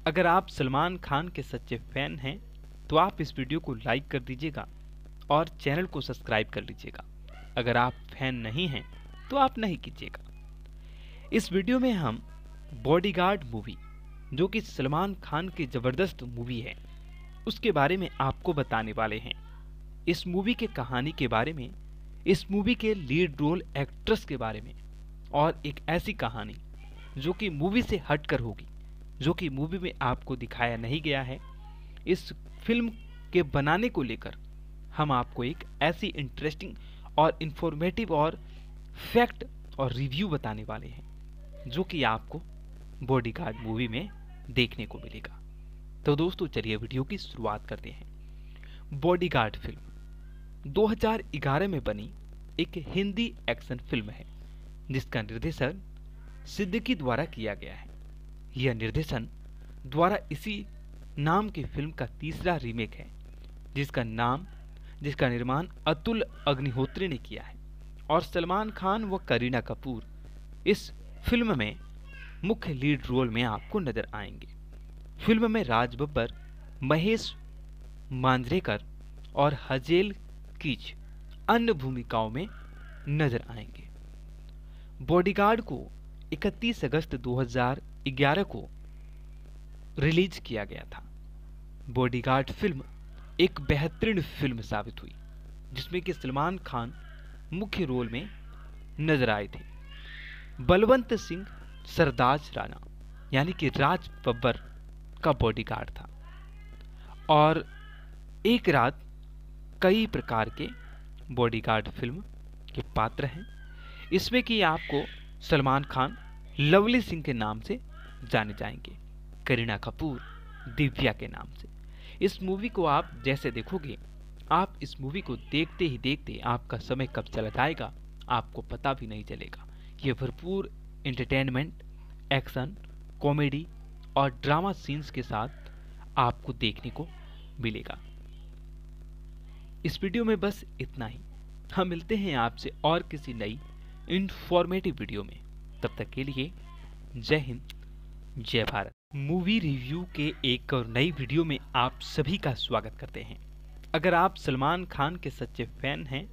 अगर आप सलमान खान के सच्चे फैन हैं तो आप इस वीडियो को लाइक कर दीजिएगा और चैनल को सब्सक्राइब कर लीजिएगा अगर आप फैन नहीं हैं तो आप नहीं कीजिएगा इस वीडियो में हम बॉडीगार्ड मूवी जो कि सलमान खान की ज़बरदस्त मूवी है उसके बारे में आपको बताने वाले हैं इस मूवी के कहानी के बारे में इस मूवी के लीड रोल एक्ट्रेस के बारे में और एक ऐसी कहानी जो कि मूवी से हटकर होगी जो कि मूवी में आपको दिखाया नहीं गया है इस फिल्म के बनाने को लेकर हम आपको एक ऐसी इंटरेस्टिंग और इन्फॉर्मेटिव और फैक्ट और रिव्यू बताने वाले हैं जो कि आपको बॉडीगार्ड मूवी में देखने को मिलेगा तो दोस्तों चलिए वीडियो की शुरुआत करते हैं बॉडीगार्ड फिल्म 2011 में बनी एक हिंदी एक्शन फिल्म है जिसका निर्देशन सिद्दीकी द्वारा किया गया है यह निर्देशन द्वारा इसी नाम की फिल्म का तीसरा रीमेक है जिसका नाम जिसका निर्माण अतुल अग्निहोत्री ने किया है और सलमान खान व करीना कपूर इस फिल्म में मुख्य लीड रोल में आपको नजर आएंगे फिल्म में राज बब्बर महेश मांजरेकर और हजेल कीच अन्य भूमिकाओं में नजर आएंगे बॉडीगार्ड को 31 अगस्त 2011 को रिलीज किया गया था बॉडीगार्ड फिल्म एक बेहतरीन फिल्म साबित हुई जिसमें कि सलमान खान मुख्य रोल में नजर आए थे बलवंत सिंह सरदार राणा यानी कि राज बब्बर का बॉडीगार्ड था और एक रात कई प्रकार के बॉडीगार्ड फिल्म के पात्र हैं इसमें कि आपको सलमान खान लवली सिंह के नाम से जाने जाएंगे करीना कपूर दिव्या के नाम से इस मूवी को आप जैसे देखोगे आप इस मूवी को देखते ही देखते आपका समय कब चला जाएगा आपको पता भी नहीं चलेगा ये भरपूर एंटरटेनमेंट एक्शन कॉमेडी और ड्रामा सीन्स के साथ आपको देखने को मिलेगा इस वीडियो में बस इतना ही हम मिलते हैं आपसे और किसी नई इन्फॉर्मेटिव वीडियो में तब तक के लिए जय हिंद जय भारत मूवी रिव्यू के एक और नई वीडियो में आप सभी का स्वागत करते हैं अगर आप सलमान खान के सच्चे फैन हैं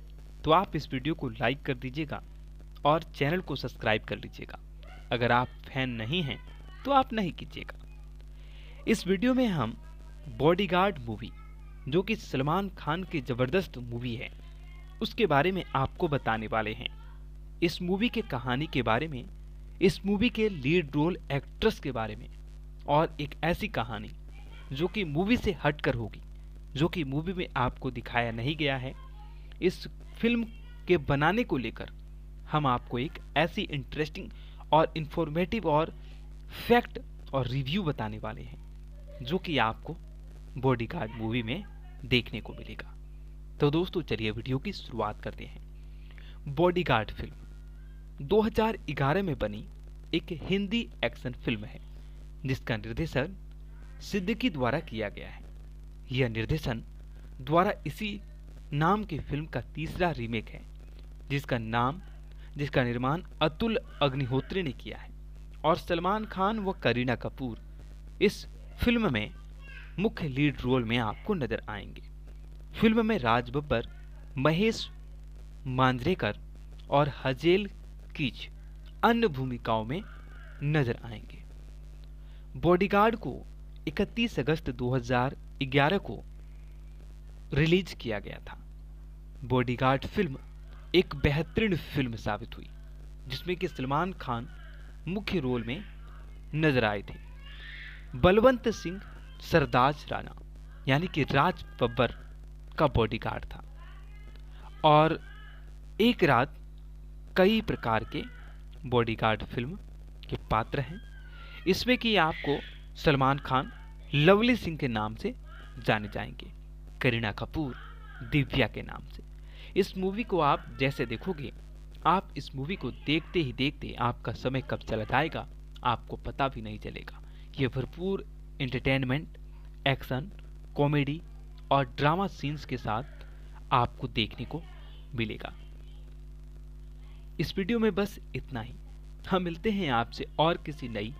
तो आप इस वीडियो को लाइक कर दीजिएगा और चैनल को सब्सक्राइब कर लीजिएगा अगर आप फैन नहीं हैं तो आप नहीं कीजिएगा इस वीडियो में हम बॉडीगार्ड मूवी जो कि सलमान खान की ज़बरदस्त मूवी है उसके बारे में आपको बताने वाले हैं इस मूवी के कहानी के बारे में इस मूवी के लीड रोल एक्ट्रेस के बारे में और एक ऐसी कहानी जो कि मूवी से हटकर होगी जो कि मूवी में आपको दिखाया नहीं गया है इस फिल्म के बनाने को लेकर हम आपको एक ऐसी इंटरेस्टिंग और इन्फॉर्मेटिव और फैक्ट और रिव्यू बताने वाले हैं जो कि आपको बॉडीगार्ड मूवी में देखने को मिलेगा तो दोस्तों चलिए वीडियो की शुरुआत करते हैं बॉडीगार्ड फिल्म 2011 में बनी एक हिंदी एक्शन फिल्म है जिसका निर्देशन सिद्दीकी द्वारा किया गया है यह निर्देशन द्वारा इसी नाम की फिल्म का तीसरा रीमेक है जिसका नाम जिसका निर्माण अतुल अग्निहोत्री ने किया है और सलमान खान व करीना कपूर इस फिल्म में मुख्य लीड रोल में आपको नजर आएंगे फिल्म में राज बब्बर महेश मांजरेकर और हजेल कीच अन्य भूमिकाओं में नजर आएंगे बॉडीगार्ड को 31 अगस्त 2011 को रिलीज किया गया था बॉडीगार्ड फिल्म एक बेहतरीन फिल्म साबित हुई जिसमें कि सलमान खान मुख्य रोल में नजर आए थे बलवंत सिंह सरदाज राणा यानी कि राज बब्बर का बॉडीगार्ड था और एक रात कई प्रकार के बॉडीगार्ड फिल्म के पात्र हैं इसमें कि आपको सलमान खान लवली सिंह के नाम से जाने जाएंगे करीना कपूर दिव्या के नाम से इस मूवी को आप जैसे देखोगे आप इस मूवी को देखते ही देखते आपका समय कब चला जाएगा आपको पता भी नहीं चलेगा ये भरपूर एंटरटेनमेंट एक्शन कॉमेडी और ड्रामा सीन्स के साथ आपको देखने को मिलेगा इस वीडियो में बस इतना ही हम मिलते हैं आपसे और किसी नई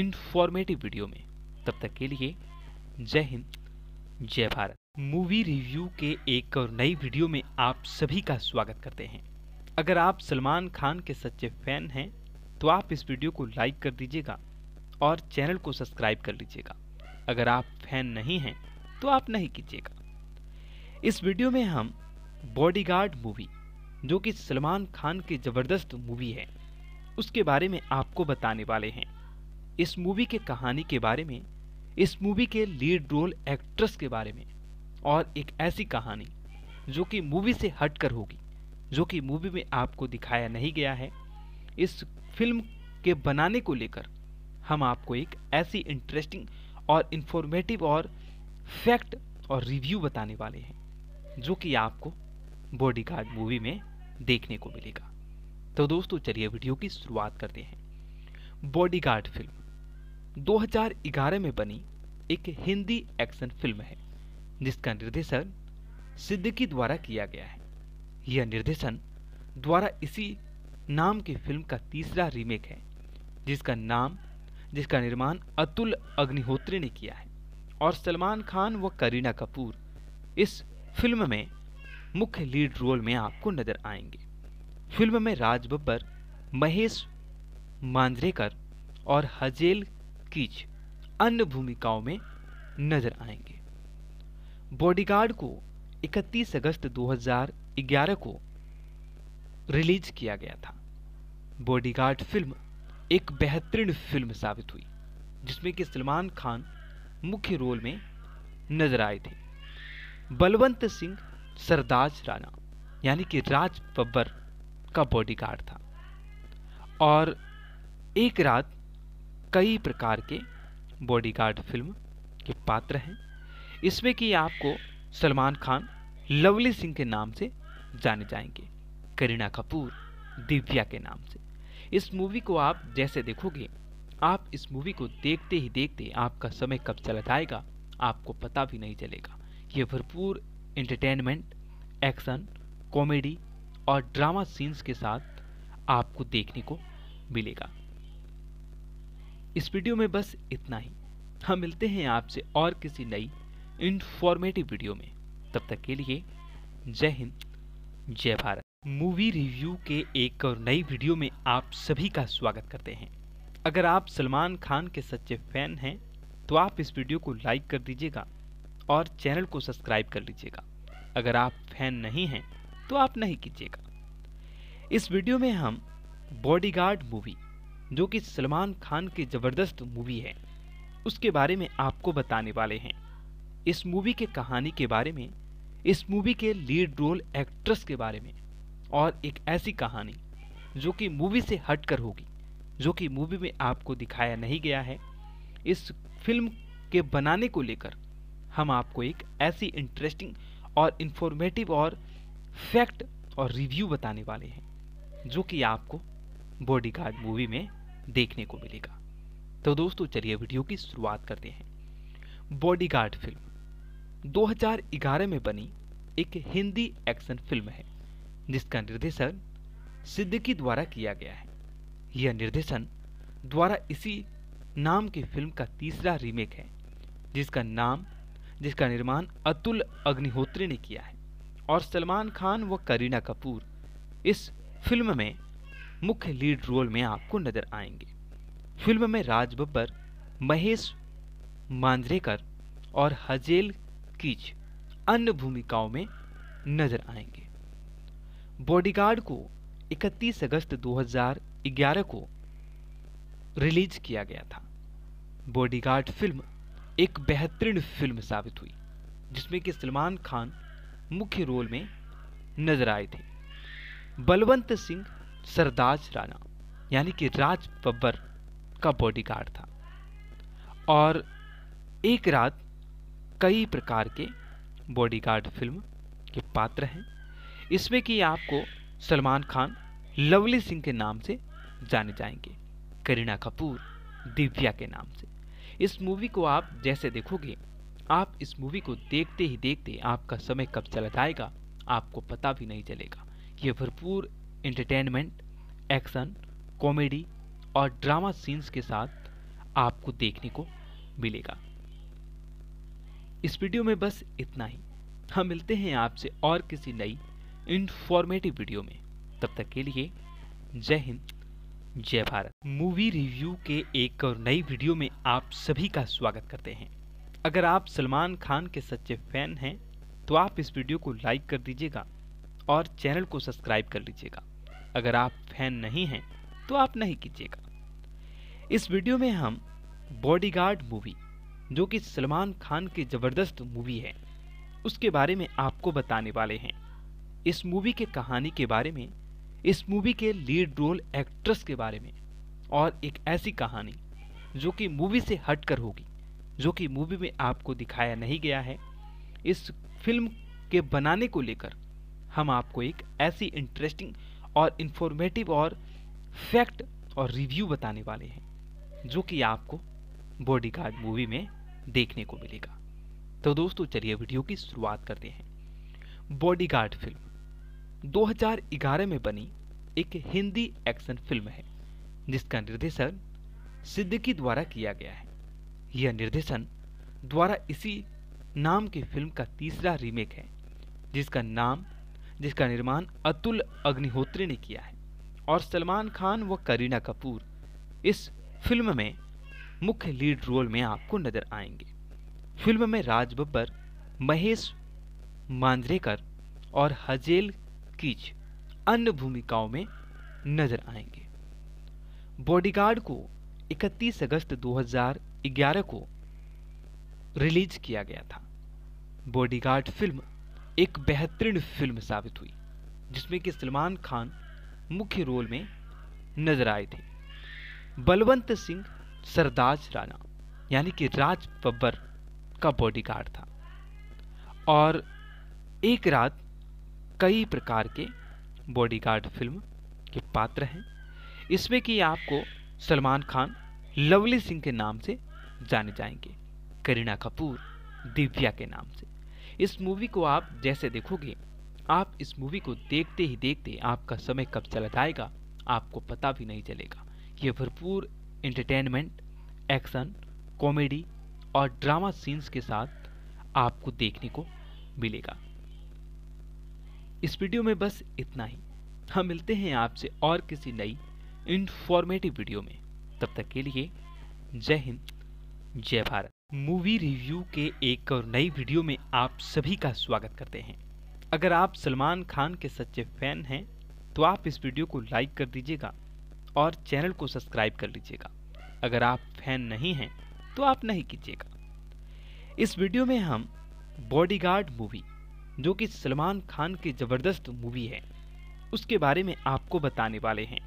इन्फॉर्मेटिव वीडियो में तब तक के लिए जय हिंद जय भारत मूवी रिव्यू के एक और नई वीडियो में आप सभी का स्वागत करते हैं अगर आप सलमान खान के सच्चे फैन हैं तो आप इस वीडियो को लाइक कर दीजिएगा और चैनल को सब्सक्राइब कर लीजिएगा अगर आप फैन नहीं हैं तो आप नहीं कीजिएगा इस वीडियो में हम बॉडीगार्ड मूवी जो कि सलमान खान की ज़बरदस्त मूवी है उसके बारे में आपको बताने वाले हैं इस मूवी के कहानी के बारे में इस मूवी के लीड रोल एक्ट्रेस के बारे में और एक ऐसी कहानी जो कि मूवी से हटकर होगी जो कि मूवी में आपको दिखाया नहीं गया है इस फिल्म के बनाने को लेकर हम आपको एक ऐसी इंटरेस्टिंग और इन्फॉर्मेटिव और फैक्ट और रिव्यू बताने वाले हैं जो कि आपको बॉडीगार्ड मूवी में देखने को मिलेगा तो दोस्तों चलिए वीडियो की शुरुआत करते हैं बॉडीगार्ड फिल्म 2011 में बनी एक हिंदी एक्शन फिल्म है जिसका निर्देशन सिद्दीकी द्वारा किया गया है यह निर्देशन द्वारा इसी नाम की फिल्म का तीसरा रीमेक है जिसका नाम जिसका निर्माण अतुल अग्निहोत्री ने किया है और सलमान खान व करीना कपूर इस फिल्म में मुख्य लीड रोल में आपको नजर आएंगे फिल्म में राज बब्बर महेश मांजरेकर और हजेल कीच अन्य भूमिकाओं में नजर आएंगे बॉडीगार्ड को 31 अगस्त 2011 को रिलीज किया गया था बॉडीगार्ड फिल्म एक बेहतरीन फिल्म साबित हुई जिसमें कि सलमान खान मुख्य रोल में नजर आए थे बलवंत सिंह सरदाज राणा यानी कि राज बब्बर का बॉडीगार्ड था और एक रात कई प्रकार के बॉडीगार्ड फिल्म के पात्र हैं इसमें कि आपको सलमान खान लवली सिंह के नाम से जाने जाएंगे करीना कपूर दिव्या के नाम से इस मूवी को आप जैसे देखोगे आप इस मूवी को देखते ही देखते आपका समय कब चला जाएगा आपको पता भी नहीं चलेगा ये भरपूर एंटरटेनमेंट एक्शन कॉमेडी और ड्रामा सीन्स के साथ आपको देखने को मिलेगा इस वीडियो में बस इतना ही हम मिलते हैं आपसे और किसी नई इन्फॉर्मेटिव वीडियो में तब तक के लिए जय हिंद जय भारत मूवी रिव्यू के एक और नई वीडियो में आप सभी का स्वागत करते हैं अगर आप सलमान खान के सच्चे फैन हैं तो आप इस वीडियो को लाइक कर दीजिएगा और चैनल को सब्सक्राइब कर लीजिएगा अगर आप फैन नहीं हैं तो आप नहीं कीजिएगा इस वीडियो में हम बॉडीगार्ड मूवी जो कि सलमान खान की ज़बरदस्त मूवी है उसके बारे में आपको बताने वाले हैं इस मूवी के कहानी के बारे में इस मूवी के लीड रोल एक्ट्रेस के बारे में और एक ऐसी कहानी जो कि मूवी से हटकर होगी जो कि मूवी में आपको दिखाया नहीं गया है इस फिल्म के बनाने को लेकर हम आपको एक ऐसी इंटरेस्टिंग और इन्फॉर्मेटिव और फैक्ट और रिव्यू बताने वाले हैं जो कि आपको बॉडीगार्ड मूवी में देखने को मिलेगा तो दोस्तों चलिए वीडियो की शुरुआत करते हैं बॉडीगार्ड फिल्म 2011 में बनी एक हिंदी एक्शन फिल्म है जिसका निर्देशन सिद्दीकी द्वारा किया गया है यह निर्देशन द्वारा इसी नाम की फिल्म का तीसरा रीमेक है जिसका नाम जिसका निर्माण अतुल अग्निहोत्री ने किया है और सलमान खान व करीना कपूर इस फिल्म में मुख्य लीड रोल में आपको नजर आएंगे फिल्म में राज बब्बर महेश मांजरेकर और हजेल कीच अन्य भूमिकाओं में नजर आएंगे बॉडीगार्ड को 31 अगस्त 2011 को रिलीज किया गया था बॉडीगार्ड फिल्म एक बेहतरीन फिल्म साबित हुई जिसमें कि सलमान खान मुख्य रोल में नजर आए थे बलवंत सिंह सरदार राणा यानी कि राज बब्बर का बॉडीगार्ड था और एक रात कई प्रकार के बॉडीगार्ड फिल्म के पात्र हैं इसमें कि आपको सलमान खान लवली सिंह के नाम से जाने जाएंगे करीना कपूर दिव्या के नाम से इस मूवी को आप जैसे देखोगे आप इस मूवी को देखते ही देखते आपका समय कब चला जाएगा आपको पता भी नहीं चलेगा ये भरपूर एंटरटेनमेंट एक्शन कॉमेडी और ड्रामा सीन्स के साथ आपको देखने को मिलेगा इस वीडियो में बस इतना ही हम मिलते हैं आपसे और किसी नई इंफॉर्मेटिव वीडियो में तब तक के लिए जय हिंद जय भारत मूवी रिव्यू के एक और नई वीडियो में आप सभी का स्वागत करते हैं अगर आप सलमान खान के सच्चे फैन हैं तो आप इस वीडियो को लाइक कर दीजिएगा और चैनल को सब्सक्राइब कर लीजिएगा अगर आप फैन नहीं हैं तो आप नहीं कीजिएगा इस वीडियो में हम बॉडीगार्ड मूवी जो कि सलमान खान की ज़बरदस्त मूवी है उसके बारे में आपको बताने वाले हैं इस मूवी के कहानी के बारे में इस मूवी के लीड रोल एक्ट्रेस के बारे में और एक ऐसी कहानी जो कि मूवी से हटकर होगी जो कि मूवी में आपको दिखाया नहीं गया है इस फिल्म के बनाने को लेकर हम आपको एक ऐसी इंटरेस्टिंग और इन्फॉर्मेटिव और फैक्ट और रिव्यू बताने वाले हैं जो कि आपको बॉडीगार्ड मूवी में देखने को मिलेगा तो दोस्तों चलिए वीडियो की शुरुआत करते हैं बॉडीगार्ड फिल्म 2011 में बनी एक हिंदी एक्शन फिल्म है जिसका निर्देशन सिद्दीकी द्वारा किया गया है यह निर्देशन द्वारा इसी नाम की फिल्म का तीसरा रीमेक है जिसका नाम जिसका निर्माण अतुल अग्निहोत्री ने किया है और सलमान खान व करीना कपूर इस फिल्म में मुख्य लीड रोल में आपको नजर आएंगे फिल्म में राज बब्बर महेश मांजरेकर और हजेल कीच अन्य भूमिकाओं में नजर आएंगे बॉडीगार्ड को 31 अगस्त 2011 को रिलीज किया गया था बॉडीगार्ड फिल्म एक बेहतरीन फिल्म साबित हुई जिसमें कि सलमान खान मुख्य रोल में नजर आए थे बलवंत सिंह सरदार राणा यानी कि राज बब्बर का बॉडीगार्ड था और एक रात कई प्रकार के बॉडीगार्ड फिल्म के पात्र हैं इसमें कि आपको सलमान खान लवली सिंह के नाम से जाने जाएंगे करीना कपूर दिव्या के नाम से इस मूवी को आप जैसे देखोगे आप इस मूवी को देखते ही देखते आपका समय कब चला जाएगा आपको पता भी नहीं चलेगा ये भरपूर एंटरटेनमेंट एक्शन कॉमेडी और ड्रामा सीन्स के साथ आपको देखने को मिलेगा इस वीडियो में बस इतना ही हम मिलते हैं आपसे और किसी नई इन्फॉर्मेटिव वीडियो में तब तक के लिए जय हिंद जय भारत मूवी रिव्यू के एक और नई वीडियो में आप सभी का स्वागत करते हैं अगर आप सलमान खान के सच्चे फैन हैं तो आप इस वीडियो को लाइक कर दीजिएगा और चैनल को सब्सक्राइब कर लीजिएगा अगर आप फैन नहीं हैं तो आप नहीं कीजिएगा इस वीडियो में हम बॉडीगार्ड मूवी जो कि सलमान खान की ज़बरदस्त मूवी है उसके बारे में आपको बताने वाले हैं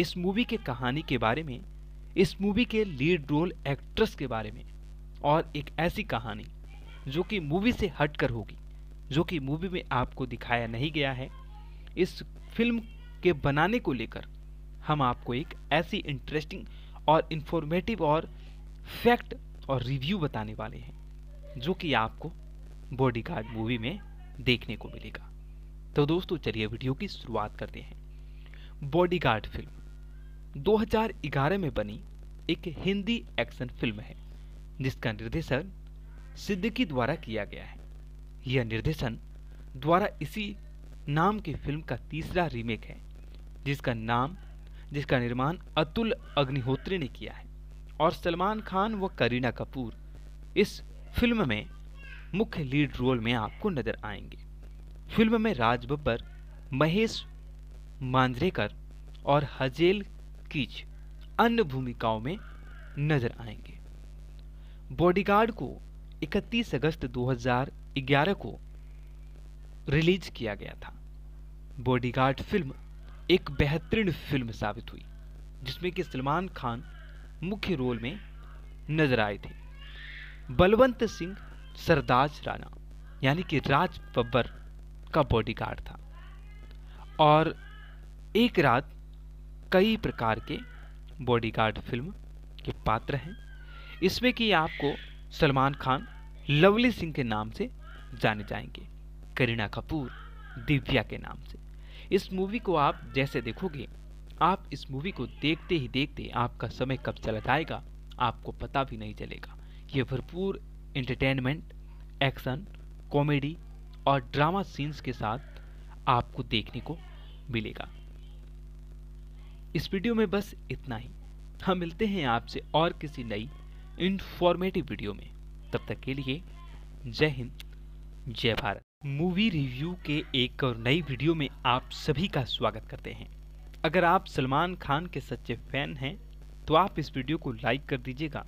इस मूवी के कहानी के बारे में इस मूवी के लीड रोल एक्ट्रेस के बारे में और एक ऐसी कहानी जो कि मूवी से हटकर होगी जो कि मूवी में आपको दिखाया नहीं गया है इस फिल्म के बनाने को लेकर हम आपको एक ऐसी इंटरेस्टिंग और इन्फॉर्मेटिव और फैक्ट और रिव्यू बताने वाले हैं जो कि आपको बॉडीगार्ड मूवी में देखने को मिलेगा तो दोस्तों चलिए वीडियो की शुरुआत करते हैं बॉडीगार्ड फिल्म 2011 में बनी एक हिंदी एक्शन फिल्म है जिसका निर्देशन सिद्दीकी द्वारा किया गया है यह निर्देशन द्वारा इसी नाम की फिल्म का तीसरा रीमेक है जिसका नाम जिसका निर्माण अतुल अग्निहोत्री ने किया है और सलमान खान व करीना कपूर इस फिल्म में मुख्य लीड रोल में आपको नजर आएंगे फिल्म में राज बब्बर महेश मांजरेकर और हजेल कीच अन्य भूमिकाओं में नजर आएंगे बॉडीगार्ड को 31 अगस्त 2011 को रिलीज किया गया था बॉडीगार्ड फिल्म एक बेहतरीन फिल्म साबित हुई जिसमें कि सलमान खान मुख्य रोल में नजर आए थे बलवंत सिंह सरदाज राणा यानी कि राज बब्बर का बॉडीगार्ड था और एक रात कई प्रकार के बॉडीगार्ड फिल्म के पात्र हैं इसमें कि आपको सलमान खान लवली सिंह के नाम से जाने जाएंगे करीना कपूर दिव्या के नाम से इस मूवी को आप जैसे देखोगे आप इस मूवी को देखते ही देखते आपका समय कब चला जाएगा आपको पता भी नहीं चलेगा ये भरपूर एंटरटेनमेंट एक्शन कॉमेडी और ड्रामा सीन्स के साथ आपको देखने को मिलेगा इस वीडियो में बस इतना ही हम मिलते हैं आपसे और किसी नई इंफॉर्मेटिव वीडियो में तब तक के लिए जय हिंद जय भारत मूवी रिव्यू के एक और नई वीडियो में आप सभी का स्वागत करते हैं अगर आप सलमान खान के सच्चे फैन हैं तो आप इस वीडियो को लाइक कर दीजिएगा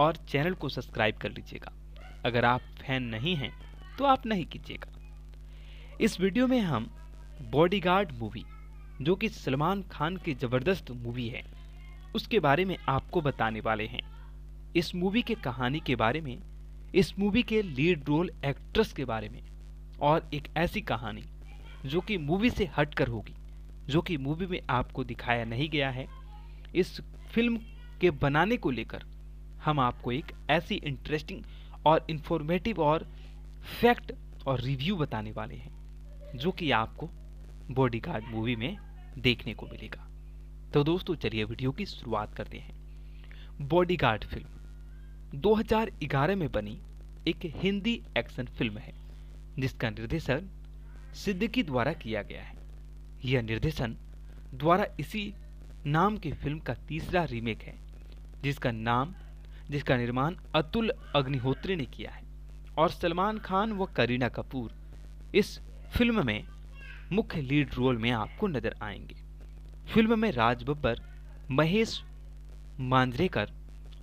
और चैनल को सब्सक्राइब कर लीजिएगा अगर आप फैन नहीं हैं तो आप नहीं कीजिएगा इस वीडियो में हम बॉडीगार्ड मूवी जो कि सलमान खान की ज़बरदस्त मूवी है उसके बारे में आपको बताने वाले हैं इस मूवी के कहानी के बारे में इस मूवी के लीड रोल एक्ट्रेस के बारे में और एक ऐसी कहानी जो कि मूवी से हटकर होगी जो कि मूवी में आपको दिखाया नहीं गया है इस फिल्म के बनाने को लेकर हम आपको एक ऐसी इंटरेस्टिंग और इन्फॉर्मेटिव और फैक्ट और रिव्यू बताने वाले हैं जो कि आपको बॉडीगार्ड मूवी में देखने को मिलेगा तो दोस्तों चलिए वीडियो की शुरुआत करते हैं बॉडीगार्ड फिल्म 2011 में बनी एक हिंदी एक्शन फिल्म है जिसका निर्देशन सिद्दीकी द्वारा किया गया है यह निर्देशन द्वारा इसी नाम की फिल्म का तीसरा रीमेक है जिसका नाम जिसका निर्माण अतुल अग्निहोत्री ने किया है और सलमान खान व करीना कपूर इस फिल्म में मुख्य लीड रोल में आपको नजर आएंगे फिल्म में राज बब्बर महेश मांजरेकर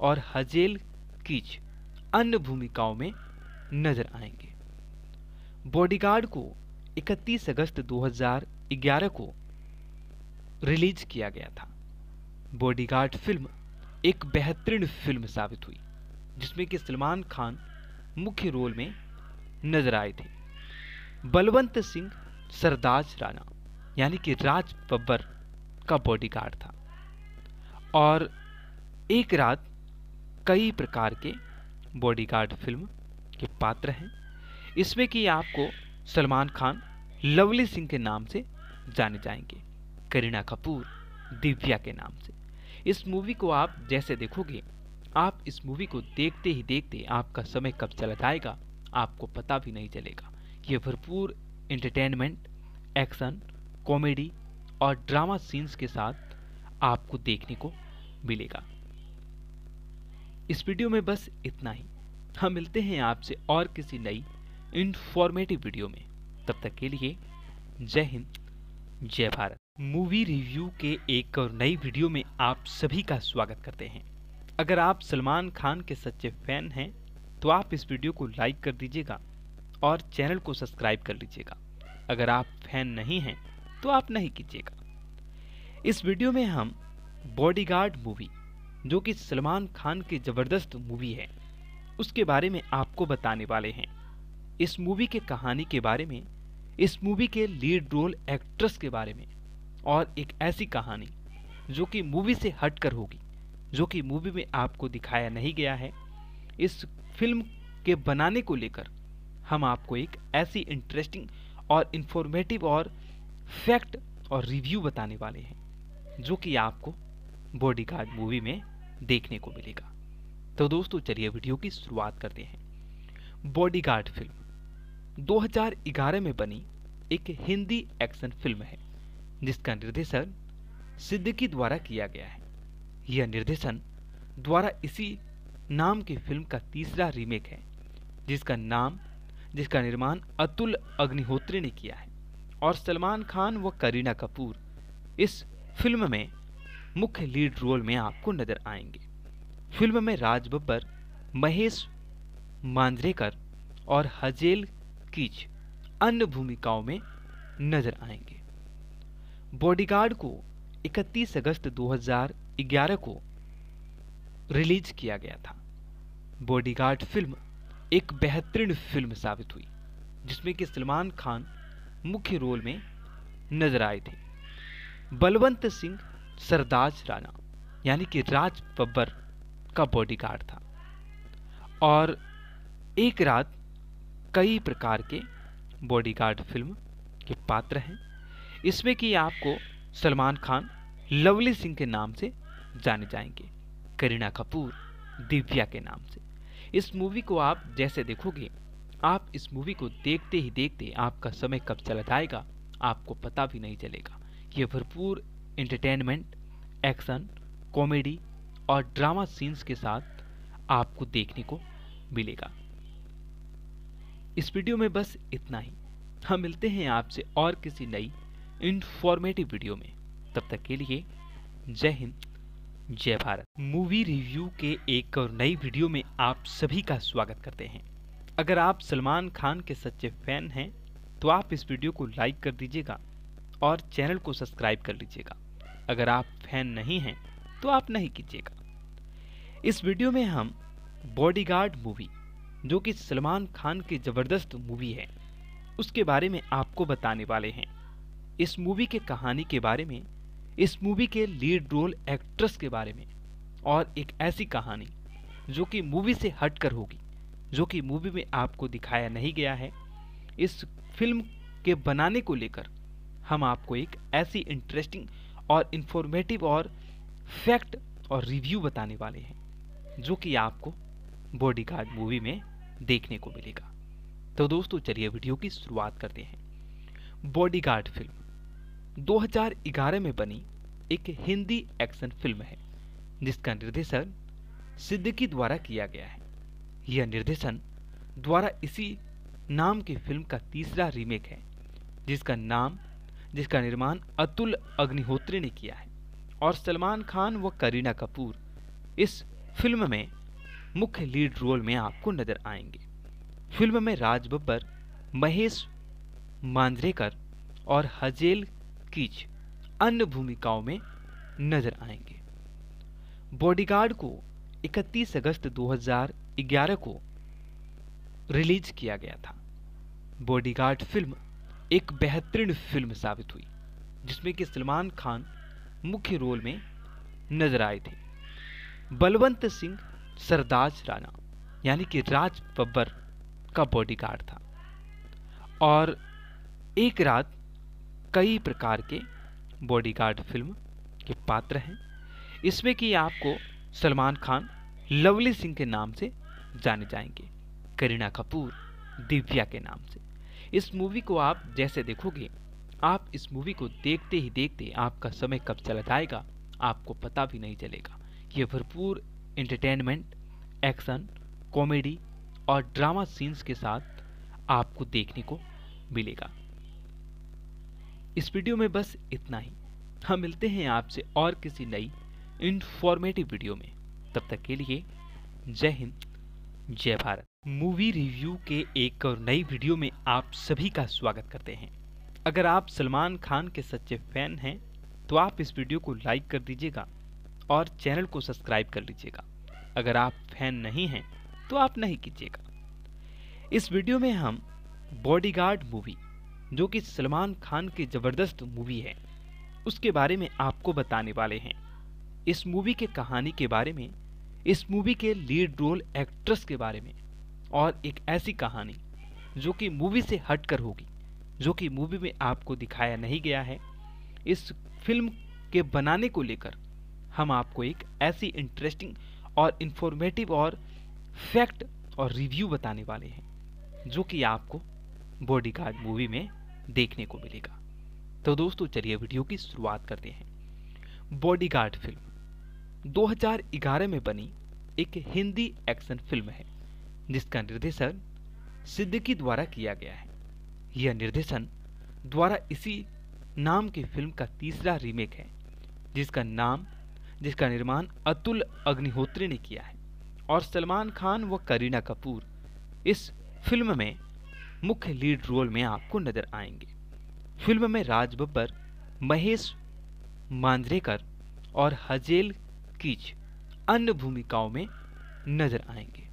और हजेल कीच अन्य भूमिकाओं में नजर आएंगे बॉडीगार्ड को 31 अगस्त 2011 को रिलीज किया गया था बॉडीगार्ड फिल्म एक बेहतरीन फिल्म साबित हुई जिसमें कि सलमान खान मुख्य रोल में नजर आए थे बलवंत सिंह सरदार राणा यानी कि राज बब्बर का बॉडीगार्ड था और एक रात कई प्रकार के बॉडीगार्ड फिल्म के पात्र हैं इसमें कि आपको सलमान खान लवली सिंह के नाम से जाने जाएंगे करीना कपूर दिव्या के नाम से इस मूवी को आप जैसे देखोगे आप इस मूवी को देखते ही देखते आपका समय कब चला जाएगा आपको पता भी नहीं चलेगा ये भरपूर एंटरटेनमेंट एक्शन कॉमेडी और ड्रामा सीन्स के साथ आपको देखने को मिलेगा इस वीडियो में बस इतना ही हम मिलते हैं आपसे और किसी नई इन्फॉर्मेटिव वीडियो में तब तक के लिए जय हिंद जय भारत मूवी रिव्यू के एक और नई वीडियो में आप सभी का स्वागत करते हैं अगर आप सलमान खान के सच्चे फैन हैं तो आप इस वीडियो को लाइक कर दीजिएगा और चैनल को सब्सक्राइब कर लीजिएगा अगर आप फैन नहीं हैं तो आप नहीं कीजिएगा इस वीडियो में हम बॉडीगार्ड मूवी जो कि सलमान खान की ज़बरदस्त मूवी है उसके बारे में आपको बताने वाले हैं इस मूवी के कहानी के बारे में इस मूवी के लीड रोल एक्ट्रेस के बारे में और एक ऐसी कहानी जो कि मूवी से हटकर होगी जो कि मूवी में आपको दिखाया नहीं गया है इस फिल्म के बनाने को लेकर हम आपको एक ऐसी इंटरेस्टिंग और इन्फॉर्मेटिव और फैक्ट और रिव्यू बताने वाले हैं जो कि आपको बॉडीगार्ड मूवी में देखने को मिलेगा तो दोस्तों चलिए वीडियो की शुरुआत करते हैं बॉडीगार्ड फिल्म 2011 में बनी एक हिंदी एक्शन फिल्म है जिसका निर्देशन सिद्दीकी द्वारा किया गया है यह निर्देशन द्वारा इसी नाम की फिल्म का तीसरा रीमेक है जिसका नाम जिसका निर्माण अतुल अग्निहोत्री ने किया है और सलमान खान व करीना कपूर इस फिल्म में मुख्य लीड रोल में आपको नजर आएंगे फिल्म में राज बब्बर महेश मांजरेकर और हजेल कीच अन्य भूमिकाओं में नजर आएंगे बॉडीगार्ड को 31 अगस्त 2011 को रिलीज किया गया था बॉडीगार्ड फिल्म एक बेहतरीन फिल्म साबित हुई जिसमें कि सलमान खान मुख्य रोल में नजर आए थे बलवंत सिंह सरदार राणा यानी कि राज बब्बर का बॉडीगार्ड था और एक रात कई प्रकार के बॉडीगार्ड फिल्म के पात्र हैं इसमें कि आपको सलमान खान लवली सिंह के नाम से जाने जाएंगे करीना कपूर दिव्या के नाम से इस मूवी को आप जैसे देखोगे आप इस मूवी को देखते ही देखते आपका समय कब चला जाएगा आपको पता भी नहीं चलेगा यह भरपूर एंटरटेनमेंट एक्शन कॉमेडी और ड्रामा सीन्स के साथ आपको देखने को मिलेगा इस वीडियो में बस इतना ही हम मिलते हैं आपसे और किसी नई इन्फॉर्मेटिव वीडियो में तब तक के लिए जय हिंद जय भारत मूवी रिव्यू के एक और नई वीडियो में आप सभी का स्वागत करते हैं अगर आप सलमान खान के सच्चे फैन हैं तो आप इस वीडियो को लाइक कर दीजिएगा और चैनल को सब्सक्राइब कर लीजिएगा अगर आप फैन नहीं हैं तो आप नहीं कीजिएगा इस वीडियो में हम बॉडीगार्ड मूवी जो कि सलमान खान की ज़बरदस्त मूवी है उसके बारे में आपको बताने वाले हैं इस मूवी के कहानी के बारे में इस मूवी के लीड रोल एक्ट्रेस के बारे में और एक ऐसी कहानी जो कि मूवी से हटकर होगी जो कि मूवी में आपको दिखाया नहीं गया है इस फिल्म के बनाने को लेकर हम आपको एक ऐसी इंटरेस्टिंग और इन्फॉर्मेटिव और फैक्ट और रिव्यू बताने वाले हैं जो कि आपको बॉडीगार्ड मूवी में देखने को मिलेगा तो दोस्तों चलिए वीडियो की शुरुआत करते हैं बॉडीगार्ड फिल्म 2011 में बनी एक हिंदी एक्शन फिल्म है जिसका निर्देशन सिद्दीकी द्वारा किया गया है यह निर्देशन द्वारा इसी नाम की फिल्म का तीसरा रीमेक है जिसका नाम जिसका निर्माण अतुल अग्निहोत्री ने किया है और सलमान खान व करीना कपूर इस फिल्म में मुख्य लीड रोल में आपको नजर आएंगे फिल्म में राज बब्बर महेश मांजरेकर और हजेल कीच अन्य भूमिकाओं में नजर आएंगे बॉडीगार्ड को 31 अगस्त 2011 को रिलीज किया गया था बॉडीगार्ड फिल्म एक बेहतरीन फिल्म साबित हुई जिसमें कि सलमान खान मुख्य रोल में नजर आए थे बलवंत सिंह सरदार राणा यानी कि राज बब्बर का बॉडीगार्ड था और एक रात कई प्रकार के बॉडीगार्ड फिल्म के पात्र हैं इसमें कि आपको सलमान खान लवली सिंह के नाम से जाने जाएंगे करीना कपूर दिव्या के नाम से इस मूवी को आप जैसे देखोगे आप इस मूवी को देखते ही देखते आपका समय कब चला जाएगा आपको पता भी नहीं चलेगा ये भरपूर एंटरटेनमेंट एक्शन कॉमेडी और ड्रामा सीन्स के साथ आपको देखने को मिलेगा इस वीडियो में बस इतना ही हम मिलते हैं आपसे और किसी नई इन्फॉर्मेटिव वीडियो में तब तक के लिए जय हिंद जय भारत मूवी रिव्यू के एक और नई वीडियो में आप सभी का स्वागत करते हैं अगर आप सलमान खान के सच्चे फैन हैं तो आप इस वीडियो को लाइक कर दीजिएगा और चैनल को सब्सक्राइब कर लीजिएगा अगर आप फैन नहीं हैं तो आप नहीं कीजिएगा इस वीडियो में हम बॉडीगार्ड मूवी जो कि सलमान खान की ज़बरदस्त मूवी है उसके बारे में आपको बताने वाले हैं इस मूवी के कहानी के बारे में इस मूवी के लीड रोल एक्ट्रेस के बारे में और एक ऐसी कहानी जो कि मूवी से हटकर होगी जो कि मूवी में आपको दिखाया नहीं गया है इस फिल्म के बनाने को लेकर हम आपको एक ऐसी इंटरेस्टिंग और इन्फॉर्मेटिव और फैक्ट और रिव्यू बताने वाले हैं जो कि आपको बॉडीगार्ड मूवी में देखने को मिलेगा तो दोस्तों चलिए वीडियो की शुरुआत करते हैं बॉडीगार्ड फिल्म 2011 में बनी एक हिंदी एक्शन फिल्म है जिसका निर्देशन सिद्दीकी द्वारा किया गया है यह निर्देशन द्वारा इसी नाम की फिल्म का तीसरा रीमेक है जिसका नाम जिसका निर्माण अतुल अग्निहोत्री ने किया है और सलमान खान व करीना कपूर इस फिल्म में मुख्य लीड रोल में आपको नजर आएंगे फिल्म में राज बब्बर महेश मांजरेकर और हजेल कीच अन्य भूमिकाओं में नजर आएंगे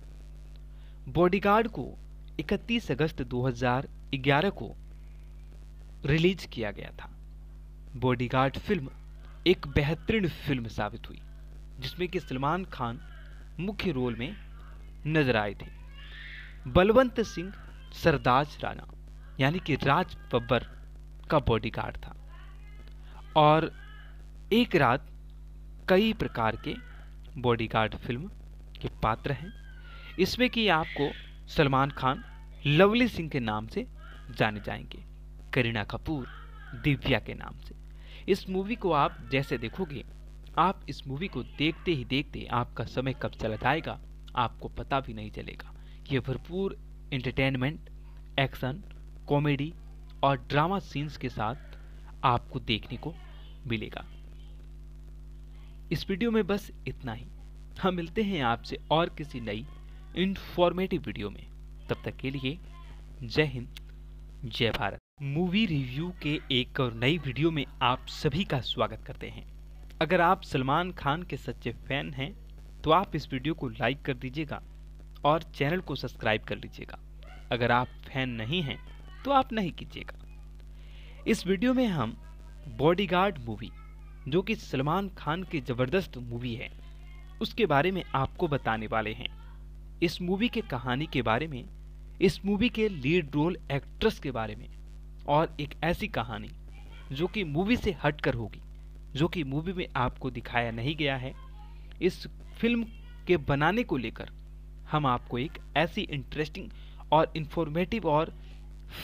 बॉडीगार्ड को 31 अगस्त 2011 को रिलीज किया गया था बॉडीगार्ड फिल्म एक बेहतरीन फिल्म साबित हुई जिसमें कि सलमान खान मुख्य रोल में नजर आए थे बलवंत सिंह सरदाज राणा यानी कि राज बब्बर का बॉडीगार्ड था और एक रात कई प्रकार के बॉडीगार्ड फिल्म के पात्र हैं इसमें कि आपको सलमान खान लवली सिंह के नाम से जाने जाएंगे करीना कपूर दिव्या के नाम से इस मूवी को आप जैसे देखोगे आप इस मूवी को देखते ही देखते आपका समय कब चला जाएगा आपको पता भी नहीं चलेगा ये भरपूर एंटरटेनमेंट एक्शन कॉमेडी और ड्रामा सीन्स के साथ आपको देखने को मिलेगा इस वीडियो में बस इतना ही हम मिलते हैं आपसे और किसी नई इन्फॉर्मेटिव वीडियो में तब तक के लिए जय हिंद जय भारत मूवी रिव्यू के एक और नई वीडियो में आप सभी का स्वागत करते हैं अगर आप सलमान खान के सच्चे फैन हैं तो आप इस वीडियो को लाइक कर दीजिएगा और चैनल को सब्सक्राइब कर लीजिएगा अगर आप फैन नहीं हैं तो आप नहीं कीजिएगा इस वीडियो में हम बॉडीगार्ड मूवी जो कि सलमान खान की ज़बरदस्त मूवी है उसके बारे में आपको बताने वाले हैं इस मूवी के कहानी के बारे में इस मूवी के लीड रोल एक्ट्रेस के बारे में और एक ऐसी कहानी जो कि मूवी से हटकर होगी जो कि मूवी में आपको दिखाया नहीं गया है इस फिल्म के बनाने को लेकर हम आपको एक ऐसी इंटरेस्टिंग और इन्फॉर्मेटिव और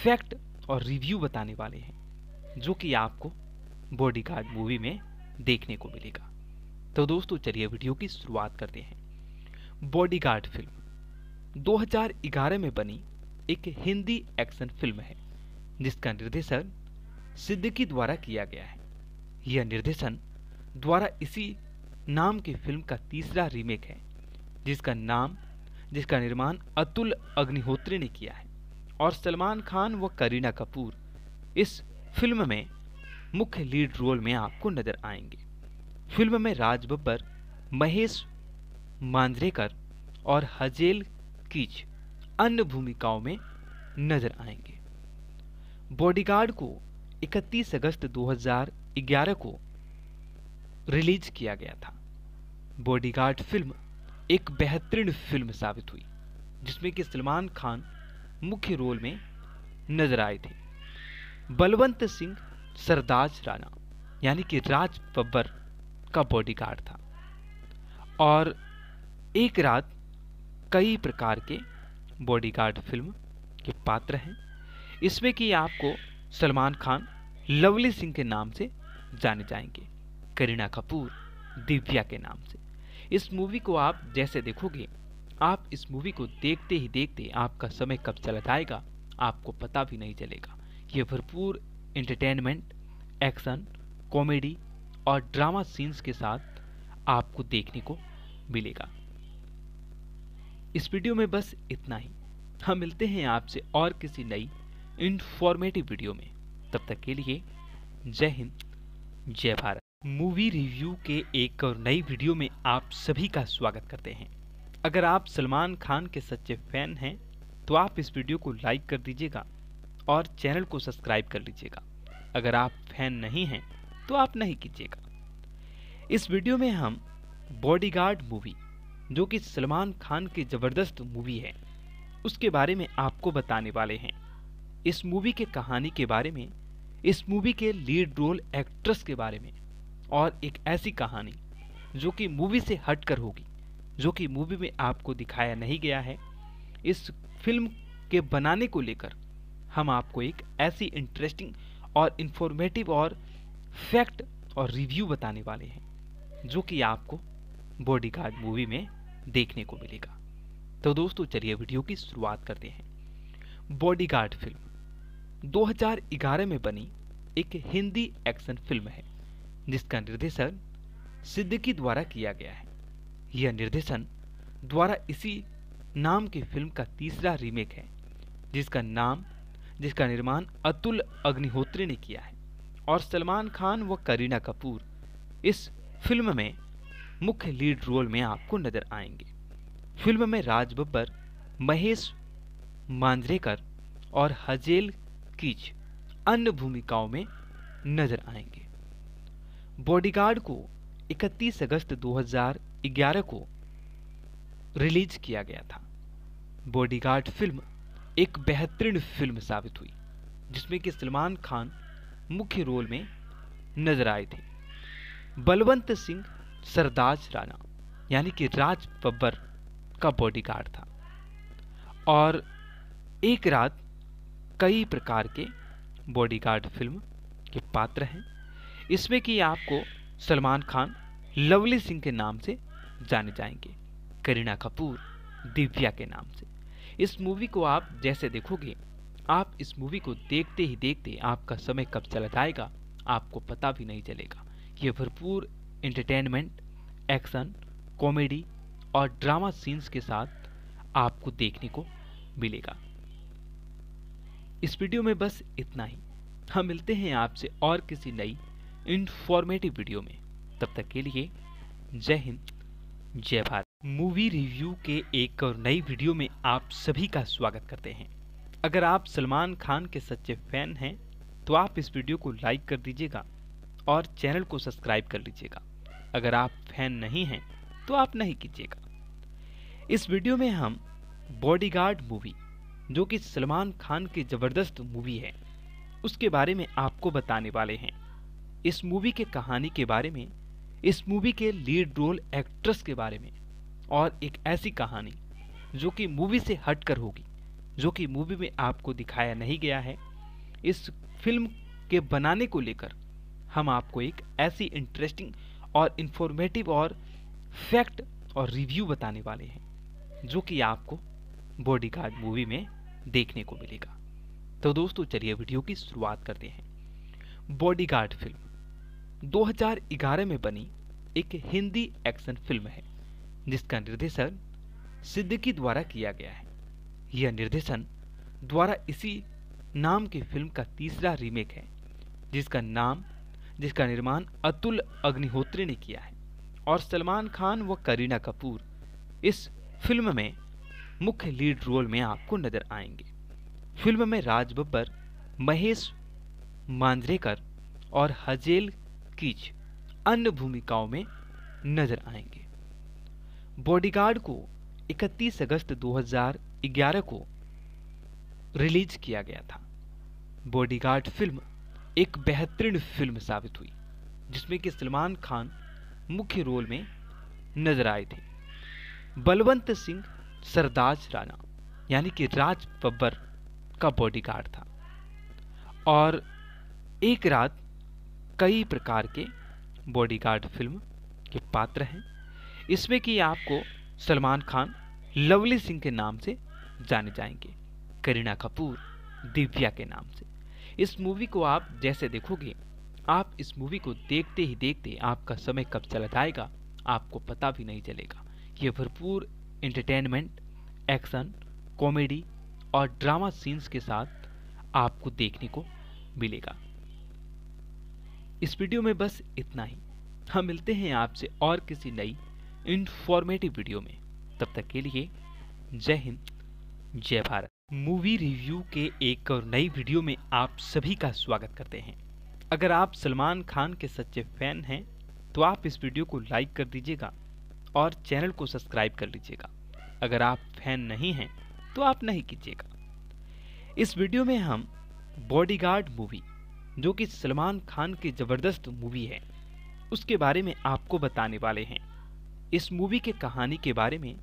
फैक्ट और रिव्यू बताने वाले हैं जो कि आपको बॉडीगार्ड मूवी में देखने को मिलेगा तो दोस्तों चलिए वीडियो की शुरुआत करते हैं बॉडीगार्ड फिल्म 2011 में बनी एक हिंदी एक्शन फिल्म है जिसका निर्देशन सिद्दीकी द्वारा किया गया है यह निर्देशन द्वारा इसी नाम की फिल्म का तीसरा रीमेक है जिसका नाम जिसका निर्माण अतुल अग्निहोत्री ने किया है और सलमान खान व करीना कपूर इस फिल्म में मुख्य लीड रोल में आपको नजर आएंगे फिल्म में राज बब्बर महेश मांजरेकर और हजेल कीच अन्य भूमिकाओं में नजर आएंगे बॉडीगार्ड को 31 अगस्त 2011 को रिलीज किया गया था बॉडीगार्ड फिल्म एक बेहतरीन फिल्म साबित हुई जिसमें कि सलमान खान मुख्य रोल में नजर आए थे बलवंत सिंह सरदाज राणा यानी कि राज बब्बर का बॉडीगार्ड था और एक रात कई प्रकार के बॉडीगार्ड फिल्म के पात्र हैं इसमें कि आपको सलमान खान लवली सिंह के नाम से जाने जाएंगे करीना कपूर दिव्या के नाम से इस मूवी को आप जैसे देखोगे आप इस मूवी को देखते ही देखते आपका समय कब चला जाएगा आपको पता भी नहीं चलेगा ये भरपूर एंटरटेनमेंट एक्शन कॉमेडी और ड्रामा सीन्स के साथ आपको देखने को मिलेगा इस वीडियो में बस इतना ही हम मिलते हैं आपसे और किसी नई इन्फॉर्मेटिव वीडियो में तब तक के लिए जय हिंद जय भारत मूवी रिव्यू के एक और नई वीडियो में आप सभी का स्वागत करते हैं अगर आप सलमान खान के सच्चे फैन हैं तो आप इस वीडियो को लाइक कर दीजिएगा और चैनल को सब्सक्राइब कर लीजिएगा अगर आप फैन नहीं हैं तो आप नहीं कीजिएगा इस वीडियो में हम बॉडीगार्ड मूवी जो कि सलमान खान की ज़बरदस्त मूवी है उसके बारे में आपको बताने वाले हैं इस मूवी के कहानी के बारे में इस मूवी के लीड रोल एक्ट्रेस के बारे में और एक ऐसी कहानी जो कि मूवी से हटकर होगी जो कि मूवी में आपको दिखाया नहीं गया है इस फिल्म के बनाने को लेकर हम आपको एक ऐसी इंटरेस्टिंग और इन्फॉर्मेटिव और फैक्ट और रिव्यू बताने वाले हैं जो कि आपको बॉडीगार्ड मूवी में देखने को मिलेगा तो दोस्तों चलिए वीडियो की शुरुआत करते हैं बॉडीगार्ड फिल्म 2011 में बनी एक हिंदी एक्शन फिल्म है जिसका निर्देशन सिद्दीकी द्वारा किया गया है यह निर्देशन द्वारा इसी नाम की फिल्म का तीसरा रीमेक है जिसका नाम जिसका निर्माण अतुल अग्निहोत्री ने किया है और सलमान खान व करीना कपूर इस फिल्म में मुख्य लीड रोल में आपको नजर आएंगे फिल्म में राज बब्बर महेश मांजरेकर और हजेल कीच अन्य भूमिकाओं में नजर आएंगे बॉडीगार्ड को 31 अगस्त 2011 को रिलीज किया गया था बॉडीगार्ड फिल्म एक बेहतरीन फिल्म साबित हुई जिसमें कि सलमान खान मुख्य रोल में नजर आए थे बलवंत सिंह सरदार राणा यानी कि राज बब्बर का बॉडीगार्ड था और एक रात कई प्रकार के बॉडीगार्ड फिल्म के पात्र हैं इसमें कि आपको सलमान खान लवली सिंह के नाम से जाने जाएंगे करीना कपूर दिव्या के नाम से इस मूवी को आप जैसे देखोगे आप इस मूवी को देखते ही देखते आपका समय कब चला जाएगा आपको पता भी नहीं चलेगा ये भरपूर एंटरटेनमेंट एक्शन कॉमेडी और ड्रामा सीन्स के साथ आपको देखने को मिलेगा इस वीडियो में बस इतना ही हम मिलते हैं आपसे और किसी नई इन्फॉर्मेटिव वीडियो में तब तक के लिए जय हिंद जय भारत मूवी रिव्यू के एक और नई वीडियो में आप सभी का स्वागत करते हैं अगर आप सलमान खान के सच्चे फैन हैं तो आप इस वीडियो को लाइक कर दीजिएगा और चैनल को सब्सक्राइब कर लीजिएगा अगर आप फैन नहीं हैं तो आप नहीं कीजिएगा इस वीडियो में हम बॉडीगार्ड मूवी जो कि सलमान खान की ज़बरदस्त मूवी है उसके बारे में आपको बताने वाले हैं इस मूवी के कहानी के बारे में इस मूवी के लीड रोल एक्ट्रेस के बारे में और एक ऐसी कहानी जो कि मूवी से हटकर होगी जो कि मूवी में आपको दिखाया नहीं गया है इस फिल्म के बनाने को लेकर हम आपको एक ऐसी इंटरेस्टिंग और इन्फॉर्मेटिव और फैक्ट और रिव्यू बताने वाले हैं जो कि आपको बॉडीगार्ड मूवी में देखने को मिलेगा तो दोस्तों चलिए वीडियो की शुरुआत करते हैं बॉडीगार्ड फिल्म 2011 में बनी एक हिंदी एक्शन फिल्म है जिसका निर्देशन सिद्दीकी द्वारा किया गया है यह निर्देशन द्वारा इसी नाम की फिल्म का तीसरा रीमेक है जिसका नाम जिसका निर्माण अतुल अग्निहोत्री ने किया है और सलमान खान व करीना कपूर इस फिल्म में मुख्य लीड रोल में आपको नजर आएंगे फिल्म में राज बब्बर महेश मांजरेकर और हजेल कीच अन्य भूमिकाओं में नजर आएंगे बॉडीगार्ड को 31 अगस्त 2011 को रिलीज किया गया था बॉडीगार्ड फिल्म एक बेहतरीन फिल्म साबित हुई जिसमें कि सलमान खान मुख्य रोल में नजर आए थे बलवंत सिंह सरदार राणा यानी कि राज बब्बर का बॉडीगार्ड था और एक रात कई प्रकार के बॉडीगार्ड फिल्म के पात्र हैं इसमें कि आपको सलमान खान लवली सिंह के नाम से जाने जाएंगे करीना कपूर दिव्या के नाम से इस मूवी को आप जैसे देखोगे आप इस मूवी को देखते ही देखते आपका समय कब चला जाएगा आपको पता भी नहीं चलेगा ये भरपूर एंटरटेनमेंट एक्शन कॉमेडी और ड्रामा सीन्स के साथ आपको देखने को मिलेगा इस वीडियो में बस इतना ही हम मिलते हैं आपसे और किसी नई इन्फॉर्मेटिव वीडियो में तब तक के लिए जय हिंद जय भारत मूवी रिव्यू के एक और नई वीडियो में आप सभी का स्वागत करते हैं अगर आप सलमान खान के सच्चे फैन हैं तो आप इस वीडियो को लाइक कर दीजिएगा और चैनल को सब्सक्राइब कर लीजिएगा अगर आप फैन नहीं हैं तो आप नहीं कीजिएगा इस वीडियो में हम बॉडीगार्ड मूवी जो कि सलमान खान की ज़बरदस्त मूवी है उसके बारे में आपको बताने वाले हैं इस मूवी के कहानी के बारे में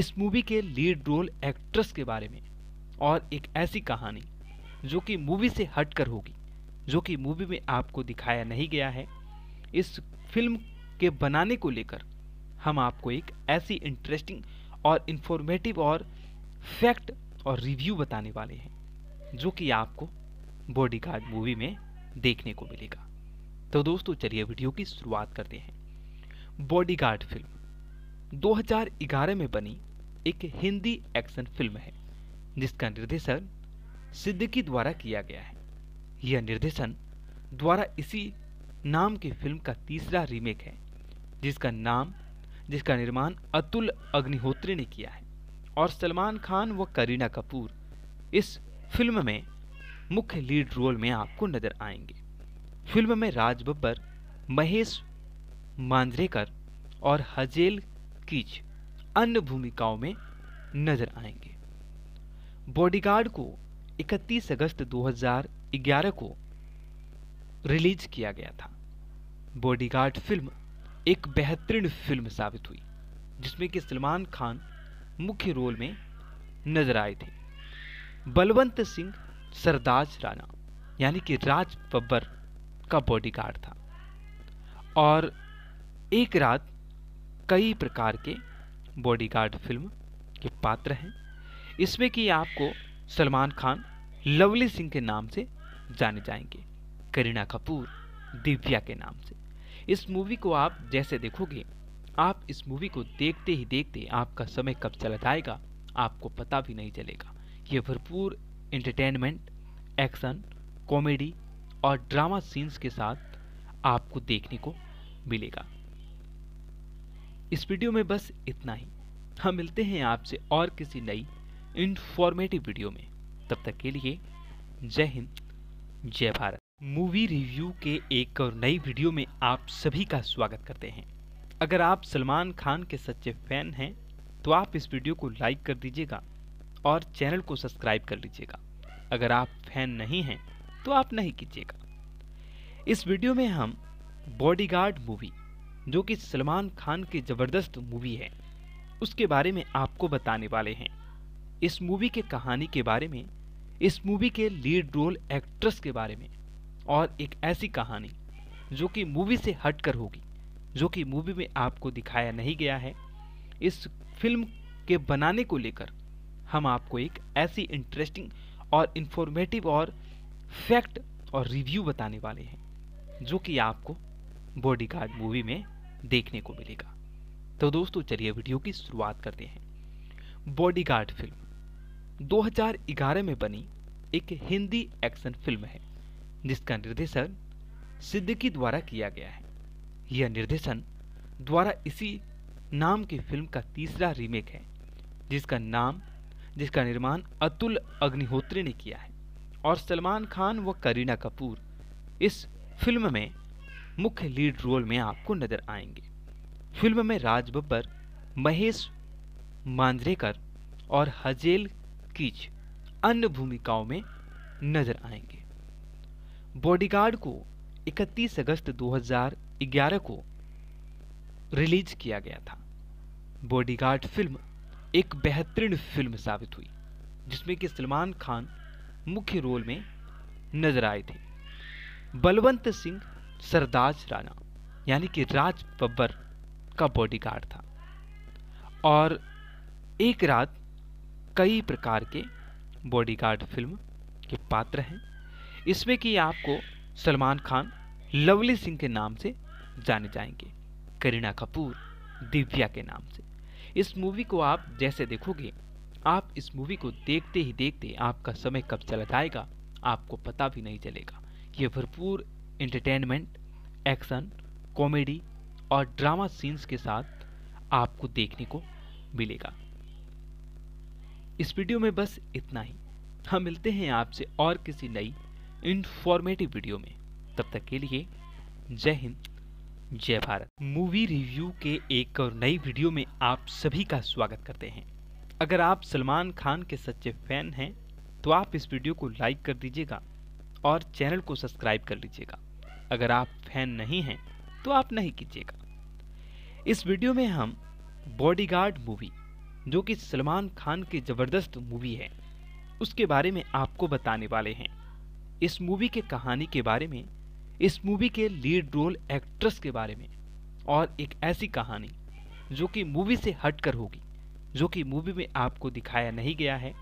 इस मूवी के लीड रोल एक्ट्रेस के बारे में और एक ऐसी कहानी जो कि मूवी से हटकर होगी जो कि मूवी में आपको दिखाया नहीं गया है इस फिल्म के बनाने को लेकर हम आपको एक ऐसी इंटरेस्टिंग और इन्फॉर्मेटिव और फैक्ट और रिव्यू बताने वाले हैं जो कि आपको बॉडीगार्ड मूवी में देखने को मिलेगा तो दोस्तों चलिए वीडियो की शुरुआत करते हैं बॉडीगार्ड फिल्म 2011 में बनी एक हिंदी एक्शन फिल्म है जिसका निर्देशन सिद्दीकी द्वारा किया गया है यह निर्देशन द्वारा इसी नाम की फिल्म का तीसरा रीमेक है जिसका नाम जिसका निर्माण अतुल अग्निहोत्री ने किया है और सलमान खान व करीना कपूर इस फिल्म में मुख्य लीड रोल में आपको नजर आएंगे फिल्म में राज बब्बर महेश मांजरेकर और हजेल कीच अन्य भूमिकाओं में नजर आएंगे बॉडीगार्ड को 31 अगस्त 2011 को रिलीज किया गया था बॉडीगार्ड फिल्म एक बेहतरीन फिल्म साबित हुई जिसमें कि सलमान खान मुख्य रोल में नजर आए थे बलवंत सिंह सरदाज राणा यानी कि राज बब्बर का बॉडीगार्ड था और एक रात कई प्रकार के बॉडीगार्ड फिल्म के पात्र हैं इसमें कि आपको सलमान खान लवली सिंह के नाम से जाने जाएंगे करीना कपूर दिव्या के नाम से इस मूवी को आप जैसे देखोगे आप इस मूवी को देखते ही देखते आपका समय कब चला जाएगा आपको पता भी नहीं चलेगा ये भरपूर इंटरटेनमेंट एक्शन कॉमेडी और ड्रामा सीन्स के साथ आपको देखने को मिलेगा इस वीडियो में बस इतना ही हम मिलते हैं आपसे और किसी नई इन्फॉर्मेटिव वीडियो में तब तक के लिए जय हिंद जय भारत मूवी रिव्यू के एक और नई वीडियो में आप सभी का स्वागत करते हैं अगर आप सलमान खान के सच्चे फैन हैं तो आप इस वीडियो को लाइक कर दीजिएगा और चैनल को सब्सक्राइब कर लीजिएगा अगर आप फैन नहीं हैं तो आप नहीं कीजिएगा इस वीडियो में हम बॉडीगार्ड मूवी जो कि सलमान खान की ज़बरदस्त मूवी है उसके बारे में आपको बताने वाले हैं इस मूवी के कहानी के बारे में इस मूवी के लीड रोल एक्ट्रेस के बारे में और एक ऐसी कहानी जो कि मूवी से हटकर होगी जो कि मूवी में आपको दिखाया नहीं गया है इस फिल्म के बनाने को लेकर हम आपको एक ऐसी इंटरेस्टिंग और इन्फॉर्मेटिव और फैक्ट और रिव्यू बताने वाले हैं जो कि आपको बॉडीगार्ड मूवी में देखने को मिलेगा तो दोस्तों चलिए वीडियो की शुरुआत करते हैं बॉडीगार्ड फिल्म 2011 में बनी एक हिंदी एक्शन फिल्म है जिसका निर्देशन सिद्दीकी द्वारा किया गया है यह निर्देशन द्वारा इसी नाम की फिल्म का तीसरा रीमेक है जिसका नाम जिसका निर्माण अतुल अग्निहोत्री ने किया है और सलमान खान व करीना कपूर इस फिल्म में मुख्य लीड रोल में आपको नजर आएंगे फिल्म में राज बब्बर महेश मांजरेकर और हजेल कीच अन्य भूमिकाओं में नजर आएंगे बॉडीगार्ड को 31 अगस्त 2011 को रिलीज किया गया था बॉडीगार्ड फिल्म एक बेहतरीन फिल्म साबित हुई जिसमें कि सलमान खान मुख्य रोल में नजर आए थे बलवंत सिंह सरदार राणा यानी कि राज बब्बर का बॉडीगार्ड था और एक रात कई प्रकार के बॉडीगार्ड फिल्म के पात्र हैं इसमें कि आपको सलमान खान लवली सिंह के नाम से जाने जाएंगे करीना कपूर दिव्या के नाम से इस मूवी को आप जैसे देखोगे आप इस मूवी को देखते ही देखते आपका समय कब चला जाएगा आपको पता भी नहीं चलेगा ये भरपूर एंटरटेनमेंट एक्शन कॉमेडी और ड्रामा सीन्स के साथ आपको देखने को मिलेगा इस वीडियो में बस इतना ही हम मिलते हैं आपसे और किसी नई इन्फॉर्मेटिव वीडियो में तब तक के लिए जय हिंद जय भारत मूवी रिव्यू के एक और नई वीडियो में आप सभी का स्वागत करते हैं अगर आप सलमान खान के सच्चे फैन हैं तो आप इस वीडियो को लाइक कर दीजिएगा और चैनल को सब्सक्राइब कर लीजिएगा अगर आप फैन नहीं हैं तो आप नहीं कीजिएगा इस वीडियो में हम बॉडीगार्ड मूवी जो कि सलमान खान की ज़बरदस्त मूवी है उसके बारे में आपको बताने वाले हैं इस मूवी के कहानी के बारे में इस मूवी के लीड रोल एक्ट्रेस के बारे में और एक ऐसी कहानी जो कि मूवी से हटकर होगी जो कि मूवी में आपको दिखाया नहीं गया है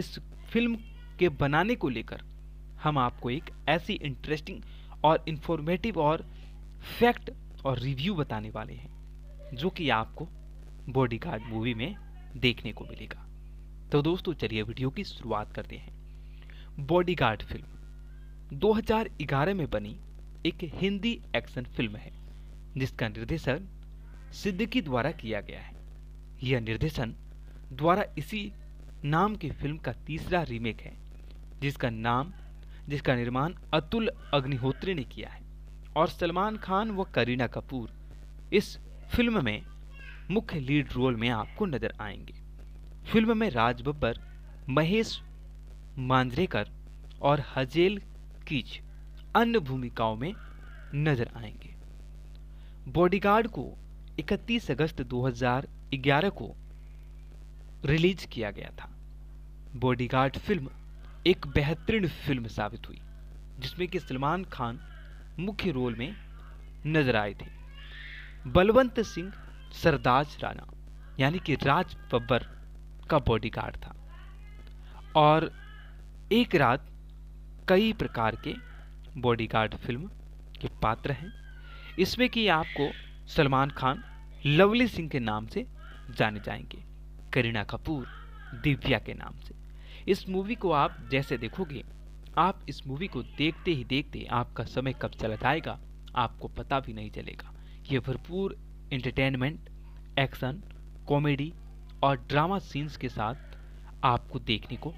इस फिल्म के बनाने को लेकर हम आपको एक ऐसी इंटरेस्टिंग और इन्फॉर्मेटिव और फैक्ट और रिव्यू बताने वाले हैं जो कि आपको बॉडीगार्ड मूवी में देखने को मिलेगा तो दोस्तों चलिए वीडियो की शुरुआत करते हैं बॉडीगार्ड फिल्म 2011 में बनी एक हिंदी एक्शन फिल्म है जिसका निर्देशन सिद्दीकी द्वारा किया गया है यह निर्देशन द्वारा इसी नाम की फिल्म का तीसरा रीमेक है जिसका नाम जिसका निर्माण अतुल अग्निहोत्री ने किया है और सलमान खान व करीना कपूर इस फिल्म में मुख्य लीड रोल में आपको नजर आएंगे फिल्म में राज बब्बर महेश मांजरेकर और हजेल कीच अन्य भूमिकाओं में नजर आएंगे बॉडीगार्ड को 31 अगस्त 2011 को रिलीज किया गया था बॉडीगार्ड फिल्म एक बेहतरीन फिल्म साबित हुई जिसमें कि सलमान खान मुख्य रोल में नजर आए थे बलवंत सिंह सरदार राणा यानी कि राज बब्बर का बॉडीगार्ड था और एक रात कई प्रकार के बॉडीगार्ड फिल्म के पात्र हैं इसमें कि आपको सलमान खान लवली सिंह के नाम से जाने जाएंगे करीना कपूर दिव्या के नाम से इस मूवी को आप जैसे देखोगे आप इस मूवी को देखते ही देखते आपका समय कब चला जाएगा आपको पता भी नहीं चलेगा ये भरपूर एंटरटेनमेंट एक्शन कॉमेडी और ड्रामा सीन्स के साथ आपको देखने को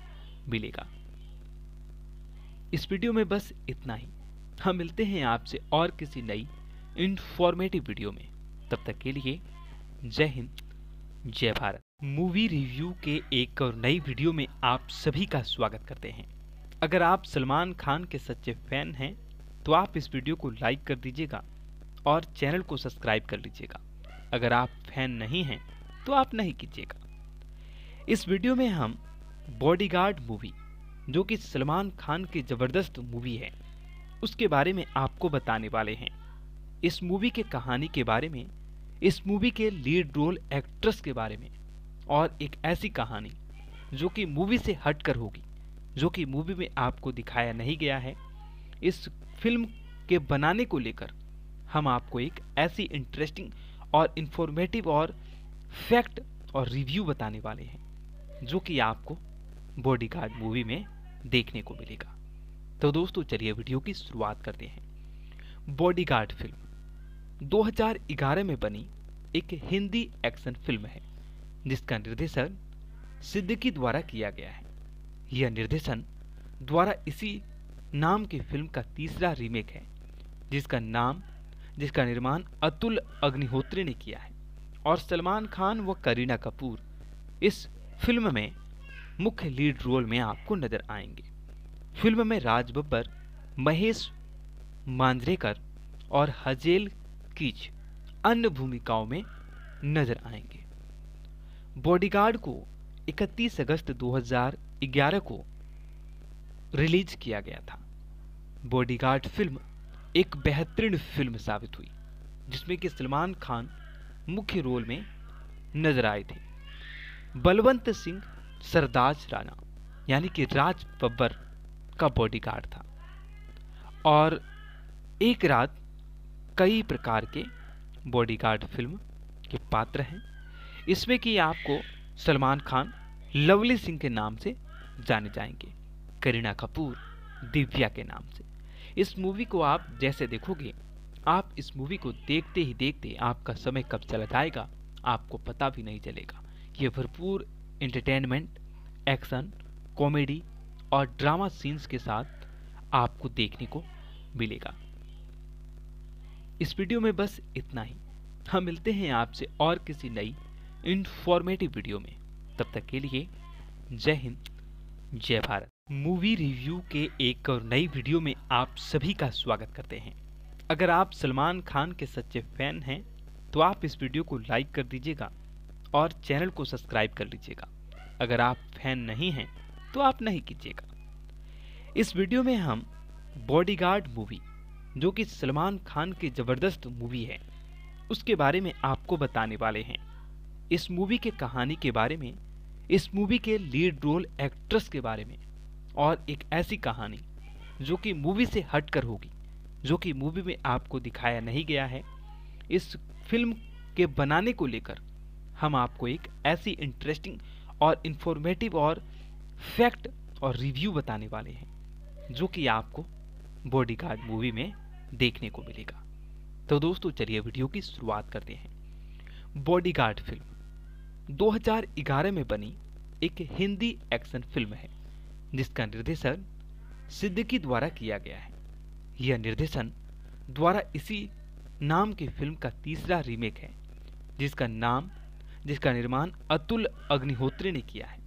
मिलेगा इस वीडियो में बस इतना ही हम मिलते हैं आपसे और किसी नई इन्फॉर्मेटिव वीडियो में तब तक के लिए जय हिंद जय भारत मूवी रिव्यू के एक और नई वीडियो में आप सभी का स्वागत करते हैं अगर आप सलमान खान के सच्चे फैन हैं तो आप इस वीडियो को लाइक कर दीजिएगा और चैनल को सब्सक्राइब कर लीजिएगा अगर आप फैन नहीं हैं तो आप नहीं कीजिएगा इस वीडियो में हम बॉडीगार्ड मूवी जो कि सलमान खान की ज़बरदस्त मूवी है उसके बारे में आपको बताने वाले हैं इस मूवी के कहानी के बारे में इस मूवी के लीड रोल एक्ट्रेस के बारे में और एक ऐसी कहानी जो कि मूवी से हटकर होगी जो कि मूवी में आपको दिखाया नहीं गया है इस फिल्म के बनाने को लेकर हम आपको एक ऐसी इंटरेस्टिंग और इन्फॉर्मेटिव और फैक्ट और रिव्यू बताने वाले हैं जो कि आपको बॉडीगार्ड मूवी में देखने को मिलेगा तो दोस्तों चलिए वीडियो की शुरुआत करते हैं बॉडीगार्ड फिल्म 2011 में बनी एक हिंदी एक्शन फिल्म है जिसका निर्देशन सिद्दीकी द्वारा किया गया है यह निर्देशन द्वारा इसी नाम की फिल्म का तीसरा रीमेक है जिसका नाम जिसका निर्माण अतुल अग्निहोत्री ने किया है और सलमान खान व करीना कपूर इस फिल्म में मुख्य लीड रोल में आपको नजर आएंगे फिल्म में राज बब्बर महेश मांजरेकर और हजेल कीच अन्य भूमिकाओं में नजर आएंगे बॉडीगार्ड को 31 अगस्त 2011 को रिलीज किया गया था बॉडीगार्ड फिल्म एक बेहतरीन फिल्म साबित हुई जिसमें कि सलमान खान मुख्य रोल में नजर आए थे बलवंत सिंह सरदाज राणा यानी कि राज बब्बर का बॉडीगार्ड था और एक रात कई प्रकार के बॉडीगार्ड फिल्म के पात्र हैं इसमें कि आपको सलमान खान लवली सिंह के नाम से जाने जाएंगे करीना कपूर दिव्या के नाम से इस मूवी को आप जैसे देखोगे आप इस मूवी को देखते ही देखते आपका समय कब चला जाएगा आपको पता भी नहीं चलेगा ये भरपूर एंटरटेनमेंट एक्शन कॉमेडी और ड्रामा सीन्स के साथ आपको देखने को मिलेगा इस वीडियो में बस इतना ही हम मिलते हैं आपसे और किसी नई इन्फॉर्मेटिव वीडियो में तब तक के लिए जय हिंद जय भारत मूवी रिव्यू के एक और नई वीडियो में आप सभी का स्वागत करते हैं अगर आप सलमान खान के सच्चे फैन हैं तो आप इस वीडियो को लाइक कर दीजिएगा और चैनल को सब्सक्राइब कर लीजिएगा अगर आप फैन नहीं हैं तो आप नहीं कीजिएगा इस वीडियो में हम बॉडीगार्ड मूवी जो कि सलमान खान की ज़बरदस्त मूवी है उसके बारे में आपको बताने वाले हैं इस मूवी के कहानी के बारे में इस मूवी के लीड रोल एक्ट्रेस के बारे में और एक ऐसी कहानी जो कि मूवी से हटकर होगी जो कि मूवी में आपको दिखाया नहीं गया है इस फिल्म के बनाने को लेकर हम आपको एक ऐसी इंटरेस्टिंग और इन्फॉर्मेटिव और फैक्ट और रिव्यू बताने वाले हैं जो कि आपको बॉडीगार्ड मूवी में देखने को मिलेगा तो दोस्तों चलिए वीडियो की शुरुआत करते हैं बॉडीगार्ड फिल्म 2011 में बनी एक हिंदी एक्शन फिल्म है जिसका निर्देशन सिद्दीकी द्वारा किया गया है यह निर्देशन द्वारा इसी नाम की फिल्म का तीसरा रीमेक है जिसका नाम जिसका निर्माण अतुल अग्निहोत्री ने किया है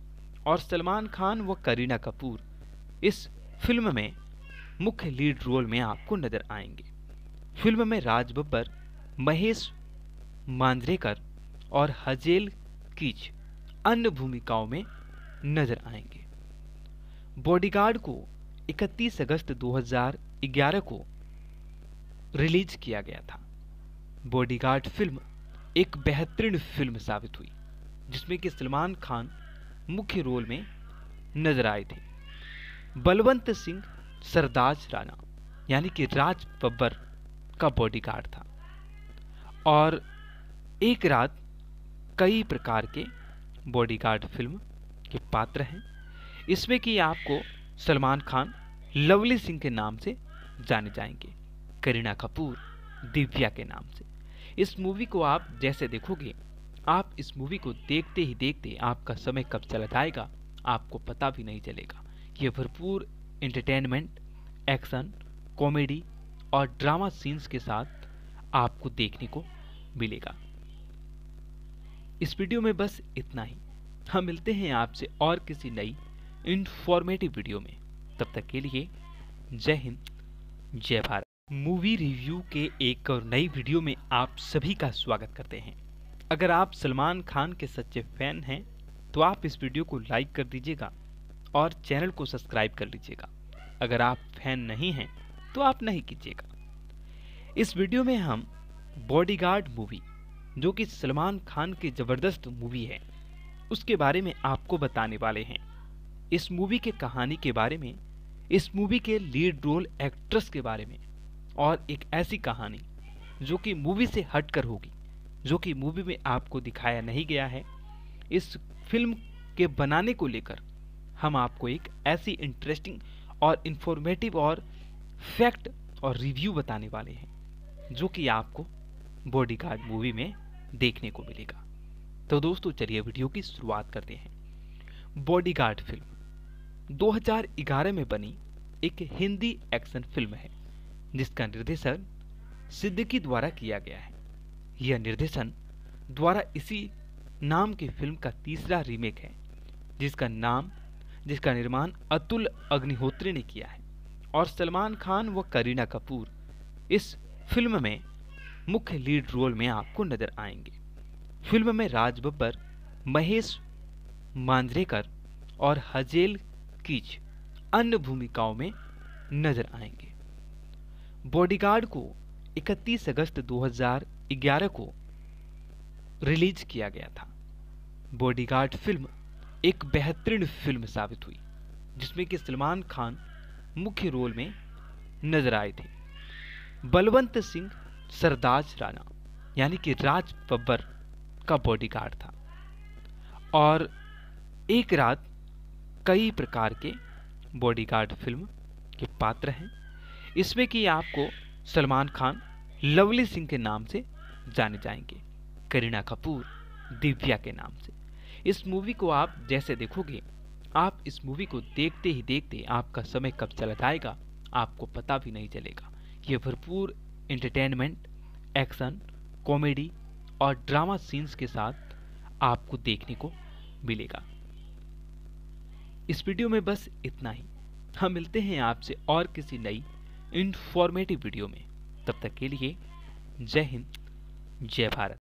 और सलमान खान व करीना कपूर इस फिल्म में मुख्य लीड रोल में आपको नजर आएंगे फिल्म में राज बब्बर महेश मांजरेकर और हजेल कीच अन्य भूमिकाओं में नजर आएंगे बॉडीगार्ड को 31 अगस्त 2011 को रिलीज किया गया था बॉडीगार्ड फिल्म एक बेहतरीन फिल्म साबित हुई जिसमें कि सलमान खान मुख्य रोल में नजर आए थे बलवंत सिंह सरदार राणा यानी कि राज बब्बर का बॉडीगार्ड था और एक रात कई प्रकार के बॉडीगार्ड फिल्म के पात्र हैं इसमें कि आपको सलमान खान लवली सिंह के नाम से जाने जाएंगे करीना कपूर दिव्या के नाम से इस मूवी को आप जैसे देखोगे आप इस मूवी को देखते ही देखते आपका समय कब चला जाएगा आपको पता भी नहीं चलेगा ये भरपूर एंटरटेनमेंट एक्शन कॉमेडी और ड्रामा सीन्स के साथ आपको देखने को मिलेगा इस वीडियो में बस इतना ही हम मिलते हैं आपसे और किसी नई इन्फॉर्मेटिव वीडियो में तब तक के लिए जय हिंद जय भारत मूवी रिव्यू के एक और नई वीडियो में आप सभी का स्वागत करते हैं अगर आप सलमान खान के सच्चे फैन हैं तो आप इस वीडियो को लाइक कर दीजिएगा और चैनल को सब्सक्राइब कर लीजिएगा अगर आप फैन नहीं हैं तो आप नहीं कीजिएगा इस वीडियो में हम बॉडीगार्ड मूवी जो कि सलमान खान की ज़बरदस्त मूवी है उसके बारे में आपको बताने वाले हैं इस मूवी के कहानी के बारे में इस मूवी के लीड रोल एक्ट्रेस के बारे में और एक ऐसी कहानी जो कि मूवी से हटकर होगी जो कि मूवी में आपको दिखाया नहीं गया है इस फिल्म के बनाने को लेकर हम आपको एक ऐसी इंटरेस्टिंग और इन्फॉर्मेटिव और फैक्ट और रिव्यू बताने वाले हैं जो कि आपको बॉडीगार्ड मूवी में देखने को मिलेगा तो दोस्तों चलिए वीडियो की शुरुआत करते हैं बॉडीगार्ड फिल्म 2011 में बनी एक हिंदी एक्शन फिल्म है जिसका निर्देशन सिद्दीकी द्वारा किया गया है यह निर्देशन द्वारा इसी नाम की फिल्म का तीसरा रीमेक है जिसका नाम जिसका निर्माण अतुल अग्निहोत्री ने किया है और सलमान खान व करीना कपूर इस फिल्म में मुख्य लीड रोल में आपको नजर आएंगे फिल्म में राज बब्बर महेश मांजरेकर और हजेल कीच अन्य भूमिकाओं में नजर आएंगे बॉडीगार्ड को 31 अगस्त 2011 को रिलीज किया गया था बॉडीगार्ड फिल्म एक बेहतरीन फिल्म साबित हुई जिसमें कि सलमान खान मुख्य रोल में नजर आए थे बलवंत सिंह सरदार राणा यानी कि राज बब्बर का बॉडीगार्ड था और एक रात कई प्रकार के बॉडीगार्ड फिल्म के पात्र हैं इसमें कि आपको सलमान खान लवली सिंह के नाम से जाने जाएंगे करीना कपूर दिव्या के नाम से इस मूवी को आप जैसे देखोगे आप इस मूवी को देखते ही देखते आपका समय कब चला जाएगा आपको पता भी नहीं चलेगा ये भरपूर एंटरटेनमेंट एक्शन कॉमेडी और ड्रामा सीन्स के साथ आपको देखने को मिलेगा इस वीडियो में बस इतना ही हम मिलते हैं आपसे और किसी नई इन्फॉर्मेटिव वीडियो में तब तक के लिए जय हिंद जय भारत